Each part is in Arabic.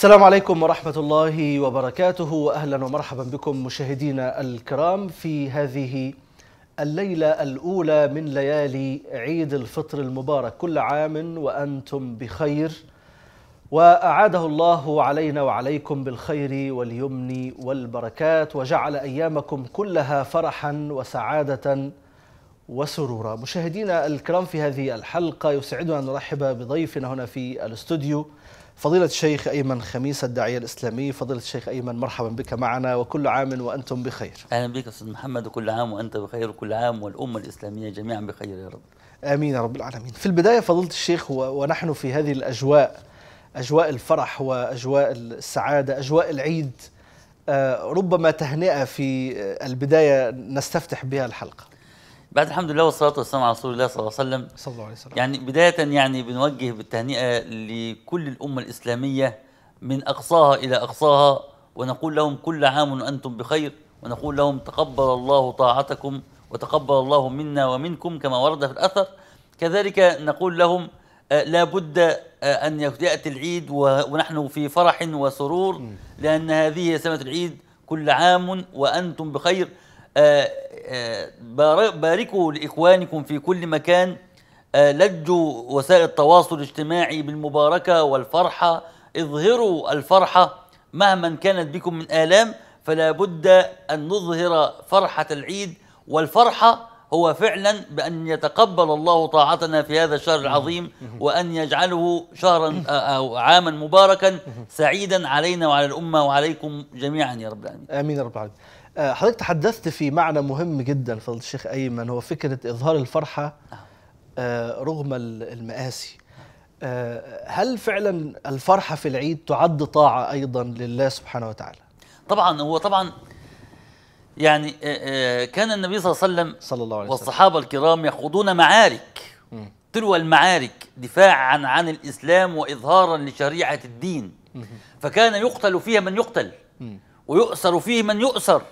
السلام عليكم ورحمة الله وبركاته وأهلا ومرحبا بكم مشاهدينا الكرام في هذه الليلة الأولى من ليالي عيد الفطر المبارك كل عام وأنتم بخير وأعاده الله علينا وعليكم بالخير واليمن والبركات وجعل أيامكم كلها فرحا وسعادة وسرورا مشاهدينا الكرام في هذه الحلقة يسعدنا أن نرحب بضيفنا هنا في الاستوديو فضيلة الشيخ أيمن خميس الداعية الإسلامي فضيلة الشيخ أيمن مرحبا بك معنا وكل عام وأنتم بخير أهلا بك أستاذ محمد وكل عام وأنت بخير وكل عام والأمة الإسلامية جميعا بخير يا رب آمين يا رب العالمين في البداية فضيلة الشيخ ونحن في هذه الأجواء أجواء الفرح وأجواء السعادة أجواء العيد آه، ربما تهنئة في آه، البداية نستفتح بها الحلقة بعد الحمد لله والصلاه والسلام على رسول الله صلى الله عليه وسلم صلى الله عليه وسلم يعني بدايه يعني بنوجه بالتهنئه لكل الامه الاسلاميه من اقصاها الى اقصاها ونقول لهم كل عام وانتم بخير ونقول لهم تقبل الله طاعتكم وتقبل الله منا ومنكم كما ورد في الاثر كذلك نقول لهم آه، لا بد آه، ان ياتي العيد ونحن في فرح وسرور لان هذه سنه العيد كل عام وانتم بخير آه، آه، باركوا لإخوانكم في كل مكان آه، لجوا وسائل التواصل الاجتماعي بالمباركة والفرحة اظهروا الفرحة مهما كانت بكم من آلام فلا بد أن نظهر فرحة العيد والفرحة هو فعلا بأن يتقبل الله طاعتنا في هذا الشهر العظيم وأن يجعله شهرا أو عاما مباركا سعيدا علينا وعلى الأمة وعليكم جميعا يا رب العالمين آمين يا رب العالمين آه، حضرتك تحدثت في معنى مهم جدا فضل الشيخ ايمن هو فكره اظهار الفرحه آه. آه، رغم المآسي هل فعلا الفرحه في العيد تعد طاعه ايضا لله سبحانه وتعالى طبعا هو طبعا يعني كان النبي صلى الله عليه وسلم صلى الله عليه وسلم والصحابه الكرام يخوضون معارك تلو المعارك دفاعا عن الاسلام واظهارا لشريعه الدين فكان يقتل فيها من يقتل ويؤثر فيه من يؤثر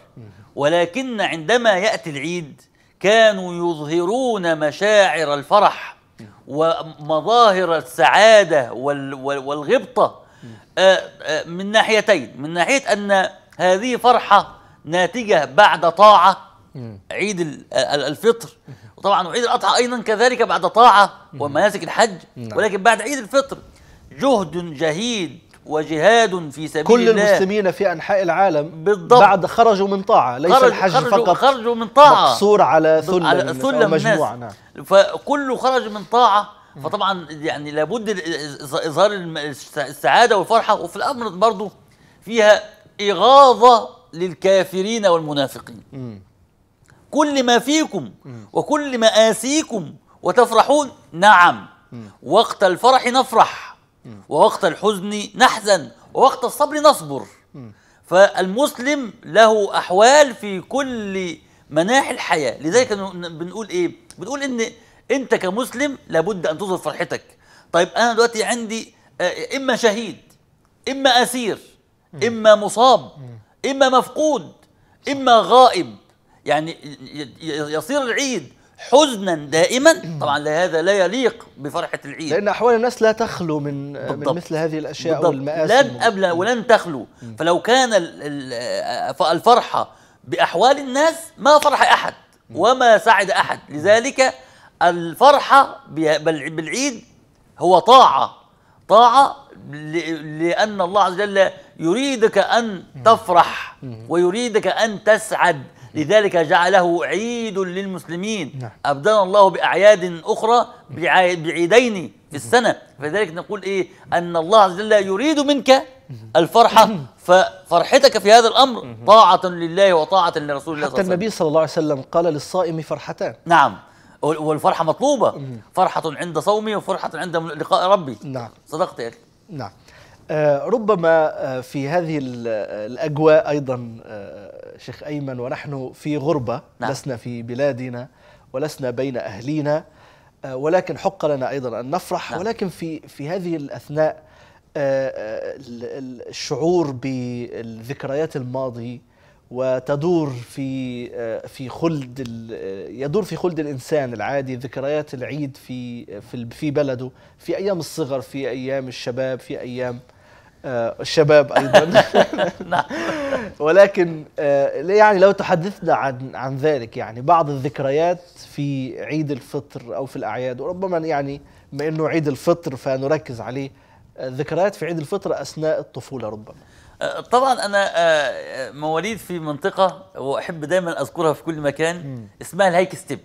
ولكن عندما يأتي العيد كانوا يظهرون مشاعر الفرح ومظاهر السعادة والغبطة آه، آه، من ناحيتين من ناحية أن هذه فرحة ناتجة بعد طاعة عيد آه، الفطر وطبعا عيد الأضحى أيضا كذلك بعد طاعة ومناسك الحج نعم. ولكن بعد عيد الفطر جهد جهيد وجهاد في سبيل كل الله كل المسلمين في أنحاء العالم بالضبط بعد خرجوا من طاعة ليس خرج الحج خرجوا فقط خرجوا من طاعة مقصور على ثلة, على ثلة من مجموعة نعم. فكله خرج من طاعة فطبعا يعني لابد إظهار السعادة والفرحة وفي الأمر برضه فيها إغاظة للكافرين والمنافقين كل ما فيكم وكل ما آسيكم وتفرحون نعم وقت الفرح نفرح ووقت الحزن نحزن ووقت الصبر نصبر فالمسلم له أحوال في كل مناحي الحياة لذلك بنقول إيه بنقول إن أنت كمسلم لابد أن تظهر فرحتك طيب أنا دلوقتي عندي آه، إما شهيد إما أسير إما مصاب إما مفقود إما غائب يعني يصير العيد حزنا دائما طبعا هذا لا يليق بفرحه العيد لان احوال الناس لا تخلو من, من مثل هذه الاشياء بالضبط. والمآسي لن أبلى ولن تخلو فلو كان آه، الفرحه باحوال الناس ما فرح احد وما سعد احد لذلك الفرحه بالعيد هو طاعه طاعه لان الله عز وجل يريدك ان تفرح ويريدك ان تسعد نعم. لذلك جعله عيد للمسلمين نعم. أبدلنا الله بأعياد أخرى بعيدين في السنة فذلك نقول إيه أن الله عز وجل يريد منك الفرحة ففرحتك في هذا الأمر طاعة لله وطاعة لرسول الله صلى الله عليه حتى النبي صلى الله عليه وسلم قال للصائم فرحتان نعم والفرحة مطلوبة فرحة عند صومي وفرحة عند لقاء ربي نعم صدقت يا أخي نعم آه ربما آه، في هذه الأجواء أيضا آه شيخ أيمن ونحن في غربة نعم. لسنا في بلادنا ولسنا بين أهلينا آه، ولكن حق لنا أيضا أن نفرح نعم. ولكن في, في هذه الأثناء آه، آه، الشعور بالذكريات الماضي وتدور في في خلد يدور في خلد الانسان العادي ذكريات العيد في في بلده في ايام الصغر في ايام الشباب في ايام آه، الشباب ايضا نعم. ولكن آه، يعني لو تحدثنا عن عن ذلك يعني بعض الذكريات في عيد الفطر او في الاعياد وربما يعني بما انه عيد الفطر فنركز عليه آه، ذكريات في عيد الفطر اثناء الطفوله ربما طبعا انا مواليد في منطقه واحب دايما اذكرها في كل مكان اسمها الهيك ستيب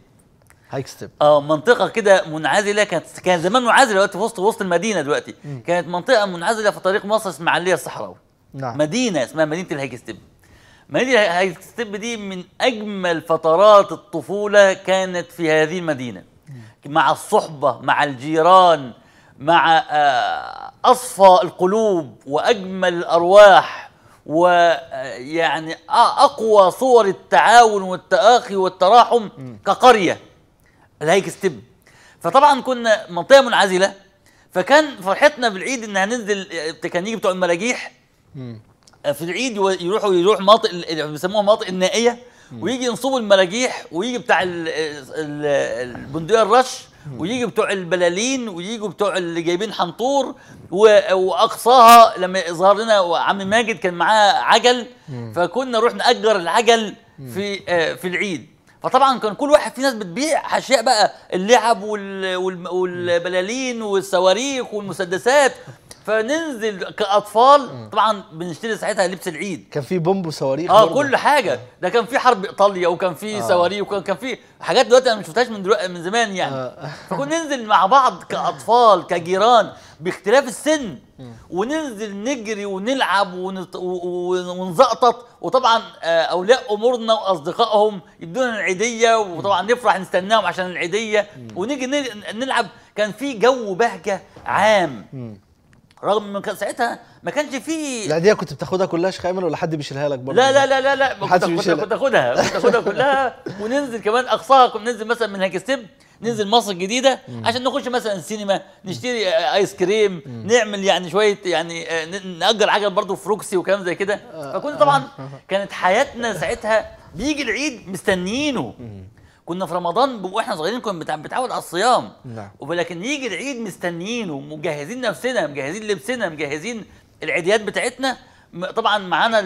هيكسب اه منطقه كده منعزله كانت كان زمان منعزله دلوقتي في وسط وسط المدينه دلوقتي كانت منطقه منعزله في طريق مصر اسماعيليه الصحراوي نعم مدينه اسمها مدينه الهيكستب مدينه الهيكستب دي من اجمل فترات الطفوله كانت في هذه المدينه مع الصحبه مع الجيران مع آه، اصفى القلوب واجمل الارواح ويعني آه، آه، اقوى صور التعاون والتآخي والتراحم كقريه الهيك ستيب فطبعا كنا منطقه منعزله فكان فرحتنا بالعيد ان هننزل يجي بتوع المراجيح في العيد يروحوا يروح مناطق بيسموها مناطق النائيه ويجي ينصبوا المراجيح ويجي بتاع البندقيه الرش ويجي بتوع البلالين ويجي بتوع اللي جايبين حنطور واقصاها لما ظهر لنا عم ماجد كان معاه عجل فكنا نروح ناجر العجل في آه، في العيد فطبعا كان كل واحد في ناس بتبيع اشياء بقى اللعب والبلالين والصواريخ والمسدسات فننزل كاطفال طبعا بنشتري ساعتها لبس العيد كان في بومب وصواريخ اه كل حاجه آه. ده كان في حرب ايطاليا وكان في آه. صواريخ وكان كان في حاجات دلوقتي انا ما شفتهاش من دلوقتي من زمان يعني آه. فكنا ننزل مع بعض كاطفال كجيران باختلاف السن وننزل نجري ونلعب ونط... ونزقطط وطبعا آه، اولياء امورنا واصدقائهم يدونا العيديه وطبعا نفرح نستناهم عشان العيديه ونيجي نلعب كان في جو بهجه عام رغم من ساعتها ما كانش فيه دي كنت بتاخدها كلها شخامل ولا حد بيشيلها لك برضه لا لا لا لا لا كنت كنت اخدها كنت اخدها كلها وننزل كمان اقصاها كنا ننزل مثلا من هاكستيب ننزل مصر الجديده عشان نخش مثلا السينما نشتري ايس كريم نعمل يعني شويه يعني آه، ناجر عجل برضه في روكسي وكلام زي كده آه. فكنا طبعا كانت حياتنا ساعتها بيجي العيد مستنيينه كنا في رمضان واحنا صغيرين كنا بنتعود على الصيام نعم ولكن يجي العيد مستنيين ومجهزين نفسنا مجهزين لبسنا مجهزين العيديات بتاعتنا طبعا معانا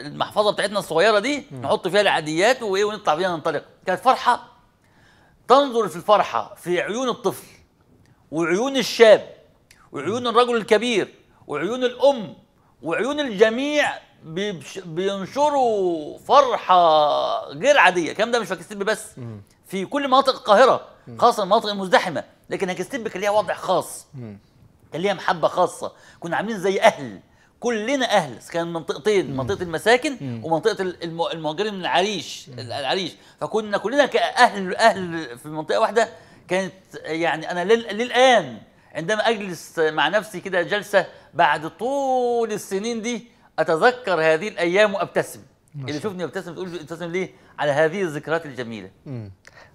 المحفظه بتاعتنا الصغيره دي نحط فيها العاديات وايه ونطلع بيها ننطلق كانت فرحه تنظر في الفرحه في عيون الطفل وعيون الشاب وعيون الرجل الكبير وعيون الام وعيون الجميع بينشروا فرحه غير عاديه الكلام ده مش في هكستب بس في كل مناطق القاهره خاصه المناطق المزدحمه لكن هكستب كان ليها وضع خاص كان ليها محبه خاصه كنا عاملين زي اهل كلنا اهل كان منطقتين منطقه المساكن ومنطقه المهاجرين من العريش العريش فكنا كلنا كاهل اهل في منطقه واحده كانت يعني انا للان عندما أجلس مع نفسي كده جلسة بعد طول السنين دي أتذكر هذه الأيام وأبتسم اللي شوفني ابتسم تقول ابتسم ليه على هذه الذكريات الجميله مم.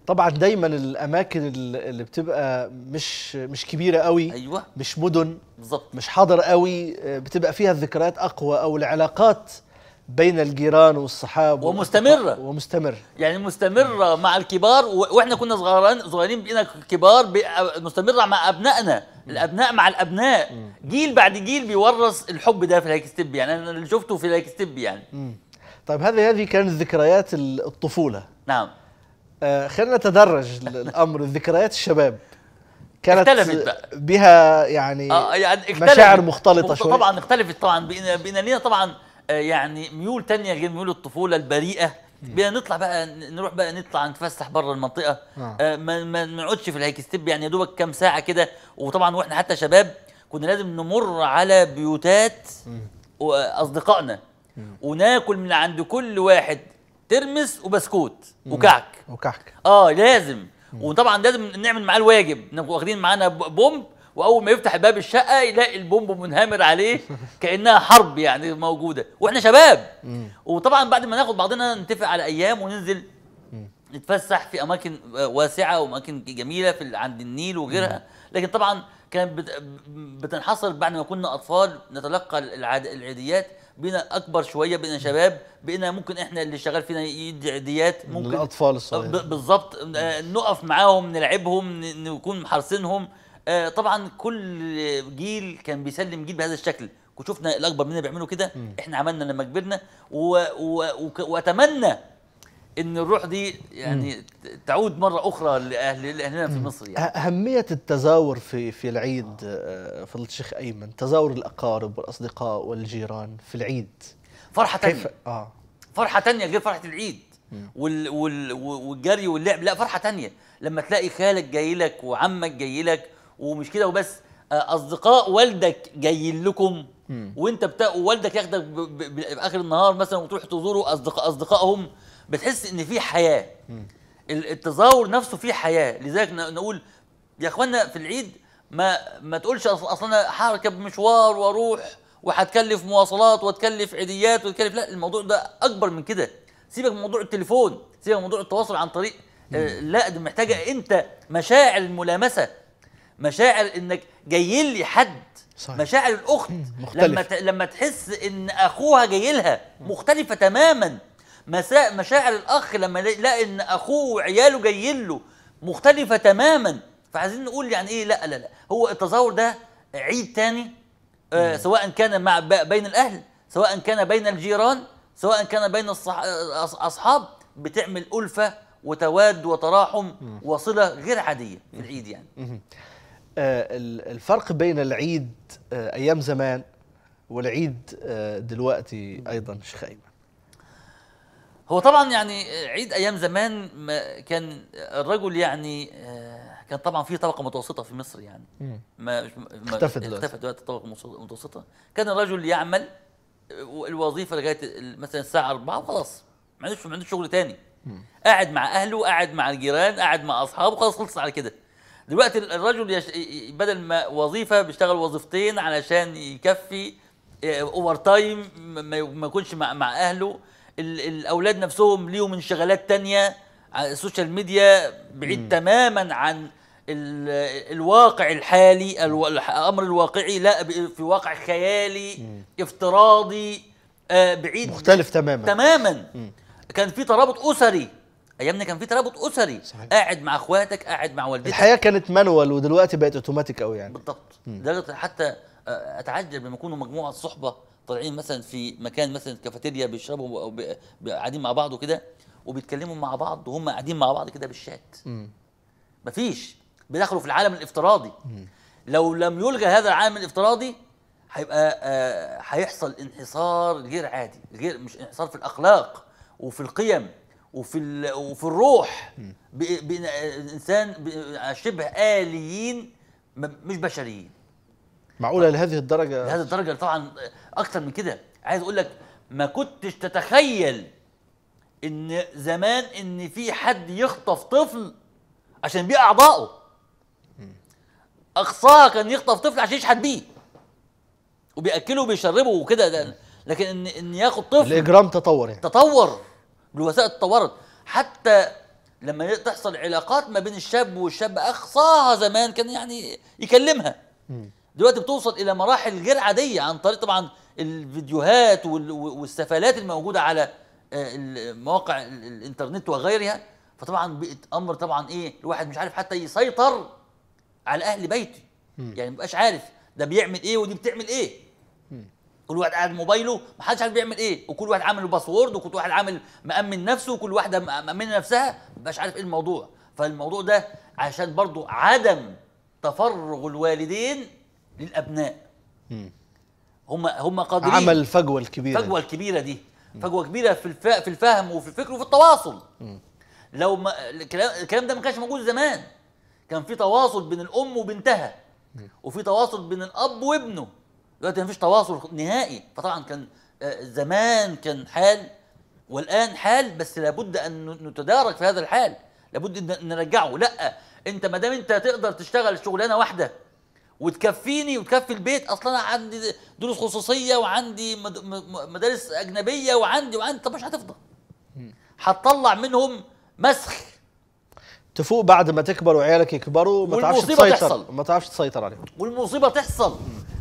طبعا دايما الاماكن اللي بتبقى مش مش كبيره قوي أيوة. مش مدن بالظبط مش حاضر قوي آه، بتبقى فيها الذكريات اقوى او العلاقات بين الجيران والصحاب ومستمرة ومستمرة يعني مستمرة مع الكبار واحنا كنا صغارين صغيرين بقينا كبار مستمرة مع ابنائنا الابناء مع الابناء م. جيل بعد جيل بيورث الحب ده في الهيكستيب يعني انا اللي شفته في الهيكستيب يعني م. طيب هذه هذه كانت ذكريات الطفولة نعم آه خلينا نتدرج الامر ذكريات الشباب كانت اختلفت بقى. بها يعني, آه يعني مشاعر مختلطة شوية طبعا اختلفت طبعا بقينا بقينا لينا طبعا آه، يعني ميول تانية غير ميول الطفولة البريئة بقى نطلع بقى نروح بقى نطلع نتفسح بره المنطقه آه. آه ما نقعدش في الهيك ستيب يعني يا دوبك كام ساعه كده وطبعا واحنا حتى شباب كنا لازم نمر على بيوتات آه، اصدقائنا وناكل من عند كل واحد ترمس وبسكوت وكعك وكعك اه لازم وطبعا لازم نعمل معاه الواجب نبقى واخدين معانا بومب واول ما يفتح باب الشقه يلاقي البومب منهمر عليه كانها حرب يعني موجوده واحنا شباب وطبعا بعد ما ناخد بعضنا نتفق على ايام وننزل نتفسح في اماكن واسعه واماكن جميله في عند النيل وغيرها لكن طبعا كانت بتنحصر بعد ما كنا اطفال نتلقى العيديات بقينا اكبر شويه بقينا شباب بقينا ممكن احنا اللي شغال فينا يدي عيديات ممكن الاطفال الصغيره بالظبط نقف معاهم نلعبهم نكون محرسينهم آه، طبعا كل جيل كان بيسلم جيل بهذا الشكل وشفنا الاكبر مننا بيعملوا كده احنا عملنا لما كبرنا و... و... واتمنى ان الروح دي يعني تعود مره اخرى لاهل لاهلنا في مصر يعني. أه-, اهميه التزاور في في العيد آه، في الشيخ ايمن تزاور الاقارب والاصدقاء والجيران في العيد فرحه تانية كيف اه فرحه تانية غير فرحه العيد وال... وال... والجري واللعب لا فرحه تانية لما تلاقي خالك جاي لك وعمك جاي لك ومش كده وبس آه، اصدقاء والدك جايين لكم وانت بتا... والدك ياخدك ب... ب... باخر النهار مثلا وتروح تزوره اصدقاء اصدقائهم بتحس ان في حياه التظاهر نفسه فيه حياه لذلك نقول يا اخوانا في العيد ما ما تقولش اصلا انا هركب مشوار واروح وهتكلف مواصلات وتكلف عيديات وتكلف لا الموضوع ده اكبر من كده سيبك من موضوع التليفون سيبك من موضوع التواصل عن طريق آه، لا دي محتاجه انت مشاعر الملامسه مشاعر انك جاي لي حد صحيح. مشاعر الاخت مختلف. لما لما تحس ان اخوها جاي لها مختلفه تماما مساء مشاعر الاخ لما يلاقي ان اخوه وعياله جايين له مختلفه تماما فعايزين نقول يعني ايه لا لا لا هو التظاهر ده عيد تاني آه سواء كان مع بين الاهل سواء كان بين الجيران سواء كان بين الصح... اصحاب بتعمل الفه وتواد وتراحم وصله غير عاديه في العيد يعني آه، الفرق بين العيد آه، ايام زمان والعيد آه، دلوقتي ايضا شيخ ايمن هو طبعا يعني عيد ايام زمان كان الرجل يعني كان طبعا في طبقه متوسطه في مصر يعني ما اختفت دلوقتي اختفت دلوقتي الطبقه المتوسطه كان الرجل يعمل الوظيفه لغايه مثلا الساعه 4 وخلاص ما عندوش ما عندوش شغل تاني قاعد مع اهله قاعد مع الجيران قاعد مع اصحابه خلاص خلص على كده دلوقتي الرجل يش... بدل ما وظيفه بيشتغل وظيفتين علشان يكفي اوفر آه، تايم ما يكونش مع, مع اهله الاولاد نفسهم ليهم انشغالات تانية على السوشيال ميديا بعيد م. تماما عن ال... الواقع الحالي الامر الواقعي لا في واقع خيالي م. افتراضي آه، بعيد مختلف تماما تماما م. كان في ترابط اسري ايامنا كان في ترابط اسري صحيح. قاعد مع اخواتك قاعد مع والدتك الحياه كانت مانوال ودلوقتي بقت اوتوماتيك قوي يعني بالضبط لدرجه حتى آه، اتعجب لما يكونوا مجموعه صحبه طالعين مثلا في مكان مثلا كافيتيريا بيشربوا او قاعدين مع بعض وكده وبيتكلموا مع بعض وهم قاعدين مع بعض كده بالشات مفيش بيدخلوا في العالم الافتراضي لو لم يلغى هذا العالم الافتراضي هيبقى آه، هيحصل انحصار غير عادي غير مش انحصار في الاخلاق وفي القيم وفي وفي الروح انسان شبه اليين مش بشريين معقوله لهذه الدرجه لهذه الدرجه طبعا اكتر من كده عايز اقول لك ما كنتش تتخيل ان زمان ان في حد يخطف طفل عشان بيه اعضائه اقصاها كان يخطف طفل عشان يشحت بيه وبياكله وبيشربه وكده لكن ان ان ياخد طفل الاجرام تطور يعني تطور الوسائل اتطورت حتى لما تحصل علاقات ما بين الشاب والشاب اقصاها زمان كان يعني يكلمها دلوقتي بتوصل الى مراحل غير عاديه عن طريق طبعا الفيديوهات والسفالات الموجوده على آه، مواقع الانترنت وغيرها فطبعا بقت امر طبعا ايه الواحد مش عارف حتى يسيطر على اهل بيته يعني مبقاش عارف ده بيعمل ايه ودي بتعمل ايه كل واحد قاعد موبايله ما حدش عارف بيعمل ايه وكل واحد عامل باسورد وكل واحد عامل مأمن نفسه وكل واحده مأمنه نفسها مبقاش عارف ايه الموضوع فالموضوع ده عشان برضو عدم تفرغ الوالدين للابناء هم هم قادرين عمل الفجوه الكبيره الفجوه الكبيره دي فجوه كبيره في في الفهم وفي الفكر وفي التواصل لو ما الكلام ده ما كانش موجود زمان كان في تواصل بين الام وبنتها وفي تواصل بين الاب وابنه دلوقتي مفيش تواصل نهائي فطبعا كان آه، زمان كان حال والان حال بس لابد ان نتدارك في هذا الحال لابد ان نرجعه لا انت ما دام انت تقدر تشتغل شغلانه واحده وتكفيني وتكفي البيت اصلا انا عندي دروس خصوصيه وعندي مدارس اجنبيه وعندي وعندي طب مش هتفضل هتطلع منهم مسخ تفوق بعد ما تكبر وعيالك يكبروا ما تعرفش تسيطر ما تعرفش تسيطر عليهم والمصيبه تحصل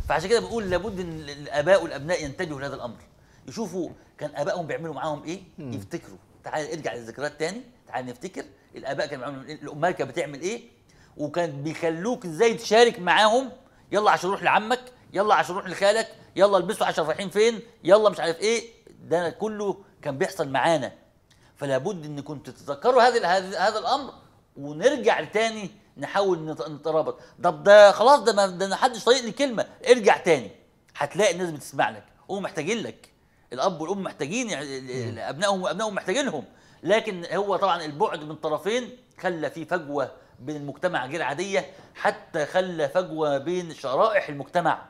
فعشان كده بقول لابد ان الاباء والابناء ينتبهوا لهذا الامر يشوفوا كان ابائهم بيعملوا معاهم ايه مم. يفتكروا تعال ارجع للذكريات تاني تعال نفتكر الاباء كانوا بيعملوا ايه الامهات كانت بتعمل ايه وكان بيخلوك ازاي تشارك معاهم يلا عشان نروح لعمك يلا عشان نروح لخالك يلا البسوا عشان رايحين فين يلا مش عارف ايه ده كله كان بيحصل معانا فلابد ان كنت تتذكروا هذا هذا الامر ونرجع تاني نحاول نترابط طب ده خلاص ده ما ده ما حدش طايق لي كلمه ارجع تاني هتلاقي الناس بتسمع لك هم محتاجين لك الاب والام محتاجين ابنائهم وابنائهم محتاجينهم لكن هو طبعا البعد من طرفين خلى في فجوه بين المجتمع غير عاديه حتى خلى فجوه بين شرائح المجتمع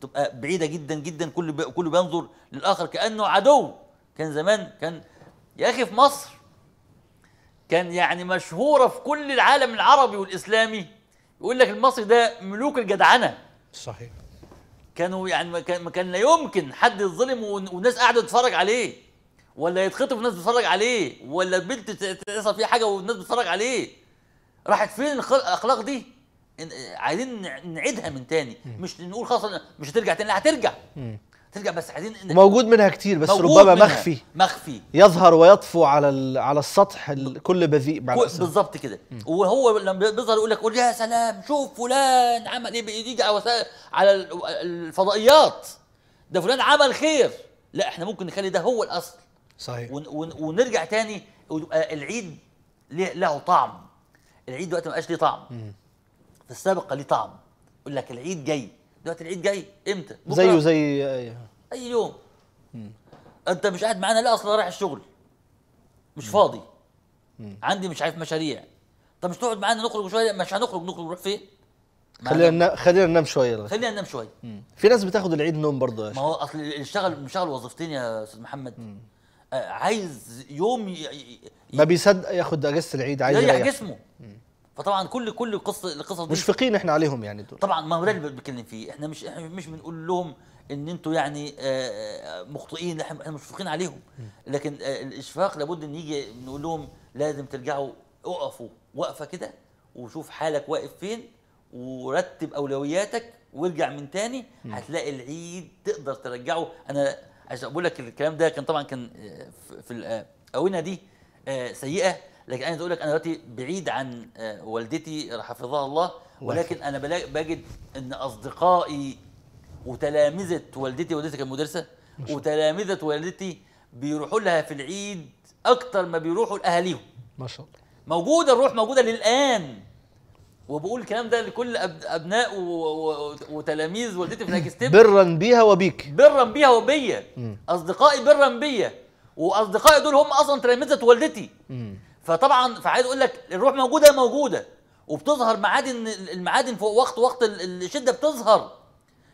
تبقى بعيده جدا جدا كل كله بينظر للاخر كانه عدو كان زمان كان يا اخي في مصر كان يعني مشهوره في كل العالم العربي والاسلامي يقول لك المصري ده ملوك الجدعنه صحيح كانوا يعني ما كان, لا يمكن حد يتظلم والناس قاعده تتفرج عليه ولا يتخطف والناس بتتفرج عليه ولا بنت تحصل فيه حاجه والناس بتتفرج عليه راحت فين الاخلاق دي عايزين نعيدها من تاني مش نقول خلاص مش هترجع تاني لا هترجع ترجع بس عايزين إن موجود منها كتير بس ربما مخفي مخفي مخفي يظهر ويطفو على على السطح كل بذيء مع الاسف بالظبط كده وهو لما بيظهر يقول لك يا سلام شوف فلان عمل ايه بيجي على وسائل على الفضائيات ده فلان عمل خير لا احنا ممكن نخلي ده هو الاصل صحيح ون ون ونرجع تاني ويبقى العيد له طعم العيد دلوقتي ما بقاش ليه طعم في السابق ليه طعم يقول لك العيد جاي دلوقتي العيد جاي امتى؟ زيه زي اي اي يوم مم. انت مش قاعد معانا لا اصلا رايح الشغل مش مم. فاضي مم. عندي مش عارف مشاريع طب مش تقعد معانا نخرج شويه مش هنخرج نخرج نروح فين؟ خلينا نا... خلينا ننام شويه خلينا ننام شويه في ناس بتاخد العيد نوم برضه يا ما هو اصل اللي اشتغل مشغل وظيفتين يا استاذ محمد مم. آه، عايز يوم ي... ي... ما بيصدق ياخد اجازه العيد عايز يريح جسمه مم. فطبعا كل كل القصه القصص مشفقين احنا عليهم يعني دول طبعا ما هو ده اللي بتكلم فيه احنا مش احنا مش بنقول لهم ان انتوا يعني آه، آه، مخطئين احنا مشفقين عليهم لكن آه، الاشفاق لابد ان يجي نقول لهم لازم ترجعوا اقفوا وقفه كده وشوف حالك واقف فين ورتب اولوياتك وارجع من تاني هتلاقي العيد تقدر ترجعه انا عايز اقول لك الكلام ده كان طبعا كان في الاونه دي سيئه لكن انا اقول لك انا دلوقتي بعيد عن آه، والدتي حفظها الله ولكن انا بجد ان اصدقائي وتلامذه والدتي والدتي كانت مدرسه وتلامذه والدتي بيروحوا لها في العيد اكتر ما بيروحوا لاهاليهم ما شاء الله موجوده الروح موجوده للان وبقول الكلام ده لكل ابناء وتلاميذ والدتي في الاجستيب برا بيها وبيك برا بيها وبيا اصدقائي برا بيا واصدقائي دول هم اصلا تلامذه والدتي فطبعا فعايز اقول لك الروح موجوده موجوده وبتظهر معادن المعادن فوق وقت وقت الشده بتظهر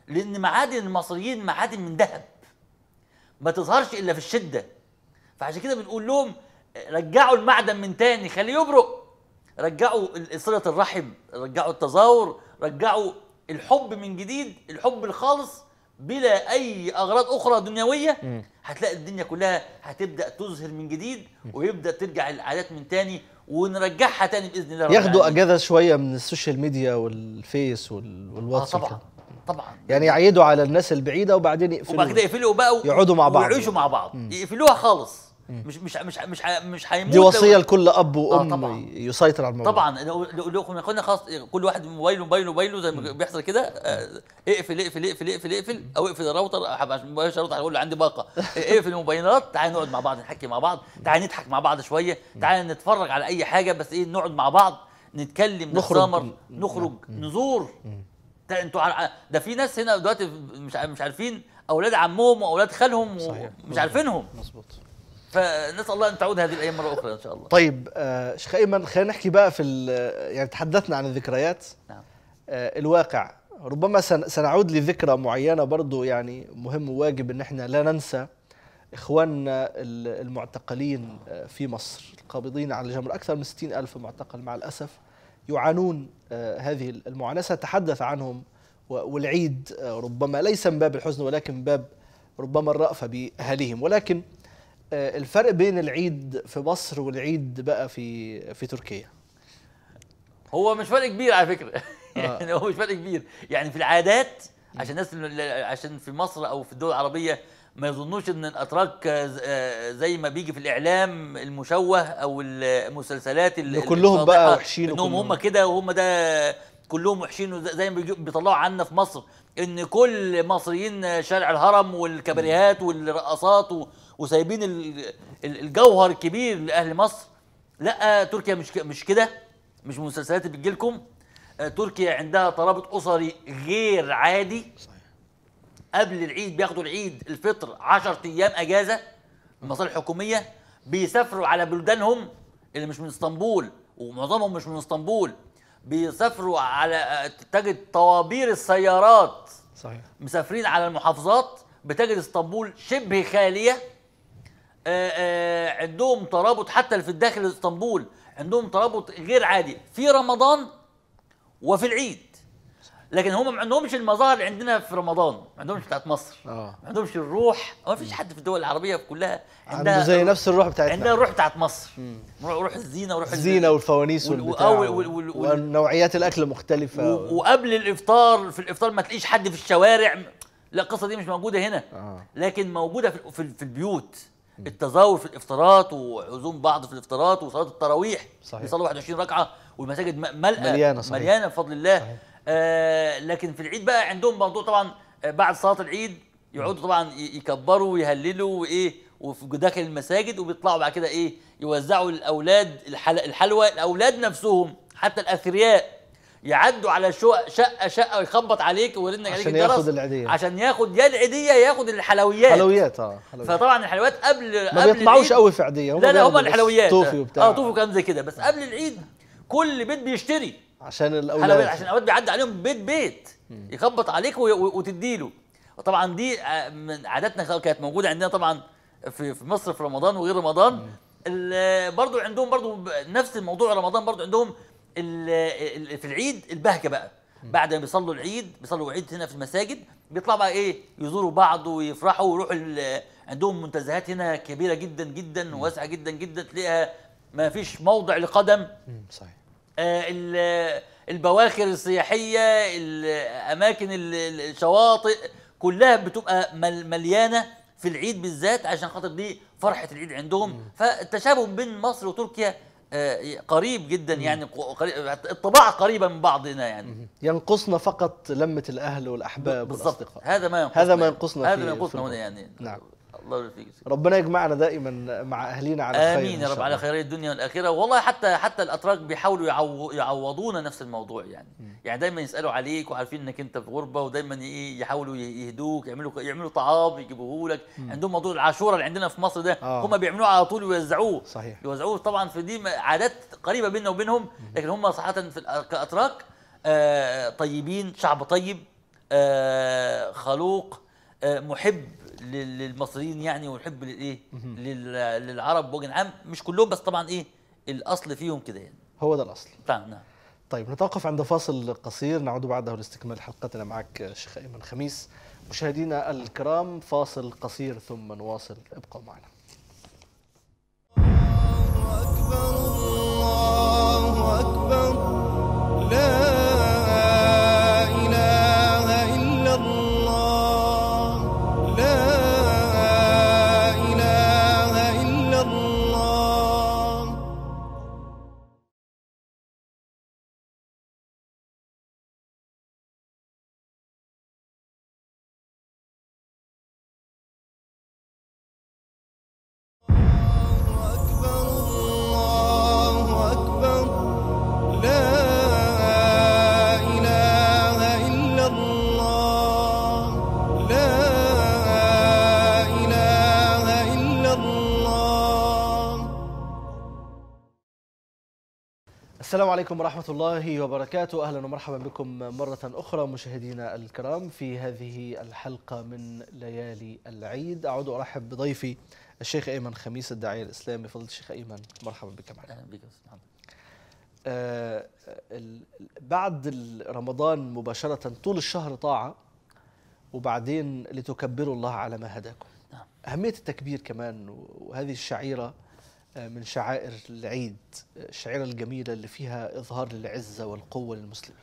لان معادن المصريين معادن من ذهب ما تظهرش الا في الشده فعشان كده بنقول لهم رجعوا المعدن من تاني خليه يبرق رجعوا صله الرحم رجعوا التظاهر رجعوا الحب من جديد الحب الخالص بلا اي اغراض اخرى دنيويه هتلاقي الدنيا كلها هتبدا تظهر من جديد ويبدا ترجع العادات من تاني ونرجعها تاني باذن الله ياخدوا اجازه شويه من السوشيال ميديا والفيس آه، والواتس آه طبعا وكدا. طبعا يعني يعيدوا على الناس البعيده وبعدين يقفلوا وبعد كده يقفلوا بقى يقعدوا مع بعض ويعيشوا مع بعض يقفلوها خالص مش مش مش مش مش هيموت دي وصيه لكل اب آه، وام آه يسيطر على الموضوع طبعا لو لو كنا قلنا خلاص كل واحد موبايله موبايله موبايله زي ما بيحصل كده آه، اقفل اقفل اقفل اقفل اقفل او اقفل الراوتر مباشر الراوتر هقول له عندي باقه اقفل الموبايلات تعال نقعد مع بعض نحكي مع بعض تعال نضحك مع بعض شويه تعال نتفرج على اي حاجه بس ايه نقعد مع بعض نتكلم نخرج نتسامر نخرج نزور انتوا ده في ناس هنا دلوقتي مش مش عارفين اولاد عمهم واولاد خالهم ومش عارفينهم مظبوط فنسال الله ان تعود هذه الايام مره اخرى ان شاء الله طيب آه، شيخ ايمن خلينا نحكي بقى في آه، يعني تحدثنا عن الذكريات نعم آه، الواقع ربما سنعود لذكرى معينه برضو يعني مهم وواجب ان احنا لا ننسى اخواننا المعتقلين في مصر القابضين على الجمر اكثر من 60 الف معتقل مع الاسف يعانون هذه المعاناه سنتحدث عنهم والعيد ربما ليس من باب الحزن ولكن من باب ربما الرأفة بأهلهم ولكن آه، الفرق بين العيد في مصر والعيد بقى في في تركيا هو مش فرق كبير على فكره آه. يعني هو مش فرق كبير يعني في العادات عشان الناس عشان في مصر او في الدول العربيه ما يظنوش ان الاتراك آه، زي ما بيجي في الاعلام المشوه او المسلسلات اللي كلهم بقى وحشين انهم هم كده وهم ده كلهم وحشين زي ما بيطلعوا عنا في مصر ان كل مصريين شارع الهرم والكباريهات والرقصات وسايبين الجوهر الكبير لاهل مصر لا تركيا مش مش كده مش مسلسلات بتجي لكم آه، تركيا عندها ترابط اسري غير عادي صحيح. قبل العيد بياخدوا العيد الفطر 10 ايام اجازه المصالح الحكوميه بيسافروا على بلدانهم اللي مش من اسطنبول ومعظمهم مش من اسطنبول بيسافروا على آه، تجد طوابير السيارات صحيح مسافرين على المحافظات بتجد اسطنبول شبه خاليه آه، آه، عندهم ترابط حتى في الداخل اسطنبول عندهم ترابط غير عادي في رمضان وفي العيد لكن هم ما عندهمش المظاهر اللي عندنا في رمضان ما عندهمش بتاعت مصر آه. ما عندهمش الروح ما فيش حد في الدول العربيه كلها عندها عنده زي نفس الروح بتاعتنا عندها الروح بتاعت مصر روح الزينه وروح الزينه والفوانيس والبتاع ونوعيات الاكل مختلفه وقبل الافطار في الافطار ما تلاقيش حد في الشوارع لا القصه دي مش موجوده هنا لكن موجوده في البيوت التزاور في الافطارات وعزوم بعض في الافطارات وصلاه التراويح صحيح بيصلوا 21 ركعه والمساجد ملأة مليانه صحيح. مليانه بفضل الله صحيح. آه لكن في العيد بقى عندهم موضوع طبعا آه، بعد صلاه العيد يقعدوا طبعا يكبروا ويهللوا وايه وفي داخل المساجد وبيطلعوا بعد كده ايه يوزعوا الاولاد الحلوى الاولاد نفسهم حتى الاثرياء يعدوا على شقه شقه ويخبط عليك ويرنك عليك عشان ياخد العيديه عشان ياخد يا العيديه ياخد الحلويات حلويات اه حلويات. فطبعا الحلويات قبل ما قبل بيطلعوش قوي في عيديه لا لا هم الحلويات توفي وبتاع اه توفي وكلام زي كده بس قبل العيد كل بيت بيشتري عشان الاولاد حلويات عشان الاولاد بيعدي عليهم بيت بيت يخبط عليك وتديله وطبعا دي آه، من عاداتنا كانت موجوده عندنا طبعا في في مصر في رمضان وغير رمضان برضو عندهم برضو نفس الموضوع رمضان برضو عندهم في العيد البهجه بقى بعد ما بيصلوا العيد بيصلوا عيد هنا في المساجد بيطلعوا بقى ايه يزوروا بعض ويفرحوا ويروحوا عندهم منتزهات هنا كبيره جدا جدا وواسعه جدا جدا تلاقيها ما فيش موضع لقدم صحيح آه البواخر السياحيه الاماكن الشواطئ كلها بتبقى مليانه في العيد بالذات عشان خاطر دي فرحه العيد عندهم فالتشابه بين مصر وتركيا آه، قريب جدا يعني الطباع قريبه من بعضنا يعني ينقصنا فقط لمه الاهل والاحباب والاصدقاء هذا ما ينقصنا هذا ما ينقصنا هذا ما ينقصنا هنا يعني نعم الله يوفقك ربنا يجمعنا دائما مع اهلينا على خير امين يا رب على خير الدنيا والاخره والله حتى حتى الاتراك بيحاولوا يعوضونا نفس الموضوع يعني م. يعني دايما يسالوا عليك وعارفين انك انت في غربه ودايما إيه، يحاولوا يهدوك يعملوا يعملوا طعام يجيبوه لك عندهم موضوع العاشوره اللي عندنا في مصر ده آه. هم بيعملوه على طول ويوزعوه صحيح يوزعوه طبعا في دي عادات قريبه بيننا وبينهم لكن هم صراحه في كاتراك آه طيبين شعب طيب آه خلوق آه محب للمصريين يعني والحب للايه للعرب بوجه عام مش كلهم بس طبعا ايه الاصل فيهم كده يعني هو ده الاصل طبعا نعم طيب نتوقف عند فاصل قصير نعود بعده لاستكمال حلقتنا معك الشيخ ايمن خميس مشاهدينا الكرام فاصل قصير ثم نواصل ابقوا معنا الله اكبر الله اكبر لا السلام عليكم ورحمة الله وبركاته أهلا ومرحبا بكم مرة أخرى مشاهدينا الكرام في هذه الحلقة من ليالي العيد أعود أرحب بضيفي الشيخ أيمن خميس الداعية الإسلامي فضل الشيخ أيمن مرحبا بك معنا أهلا بك محمد آه، بعد رمضان مباشرة طول الشهر طاعة وبعدين لتكبروا الله على ما هداكم نعم. أهمية التكبير كمان وهذه الشعيرة من شعائر العيد الشعيرة الجميلة اللي فيها إظهار للعزة والقوة للمسلمين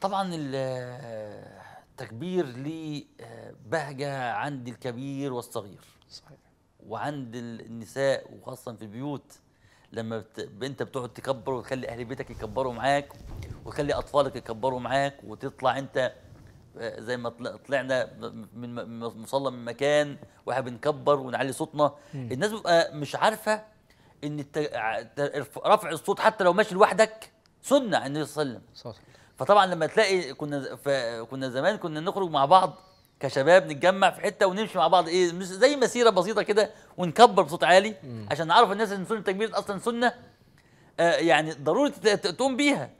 طبعا التكبير ليه آه، بهجة عند الكبير والصغير صحيح وعند النساء وخاصة في البيوت لما بت... انت بتقعد تكبر وتخلي اهل بيتك يكبروا معاك وتخلي اطفالك يكبروا معاك وتطلع انت آه، زي ما طلعنا من مصلى من مكان واحنا بنكبر ونعلي صوتنا الناس بتبقى مش عارفه ان رفع الصوت حتى لو ماشي لوحدك سنه عن النبي صلى الله عليه وسلم فطبعا لما تلاقي كنا كنا زمان كنا نخرج مع بعض كشباب نتجمع في حته ونمشي مع بعض ايه زي مسيره بسيطه كده ونكبر بصوت عالي عشان نعرف الناس ان سنه التكبير اصلا سنه آه يعني ضروري تقوم بيها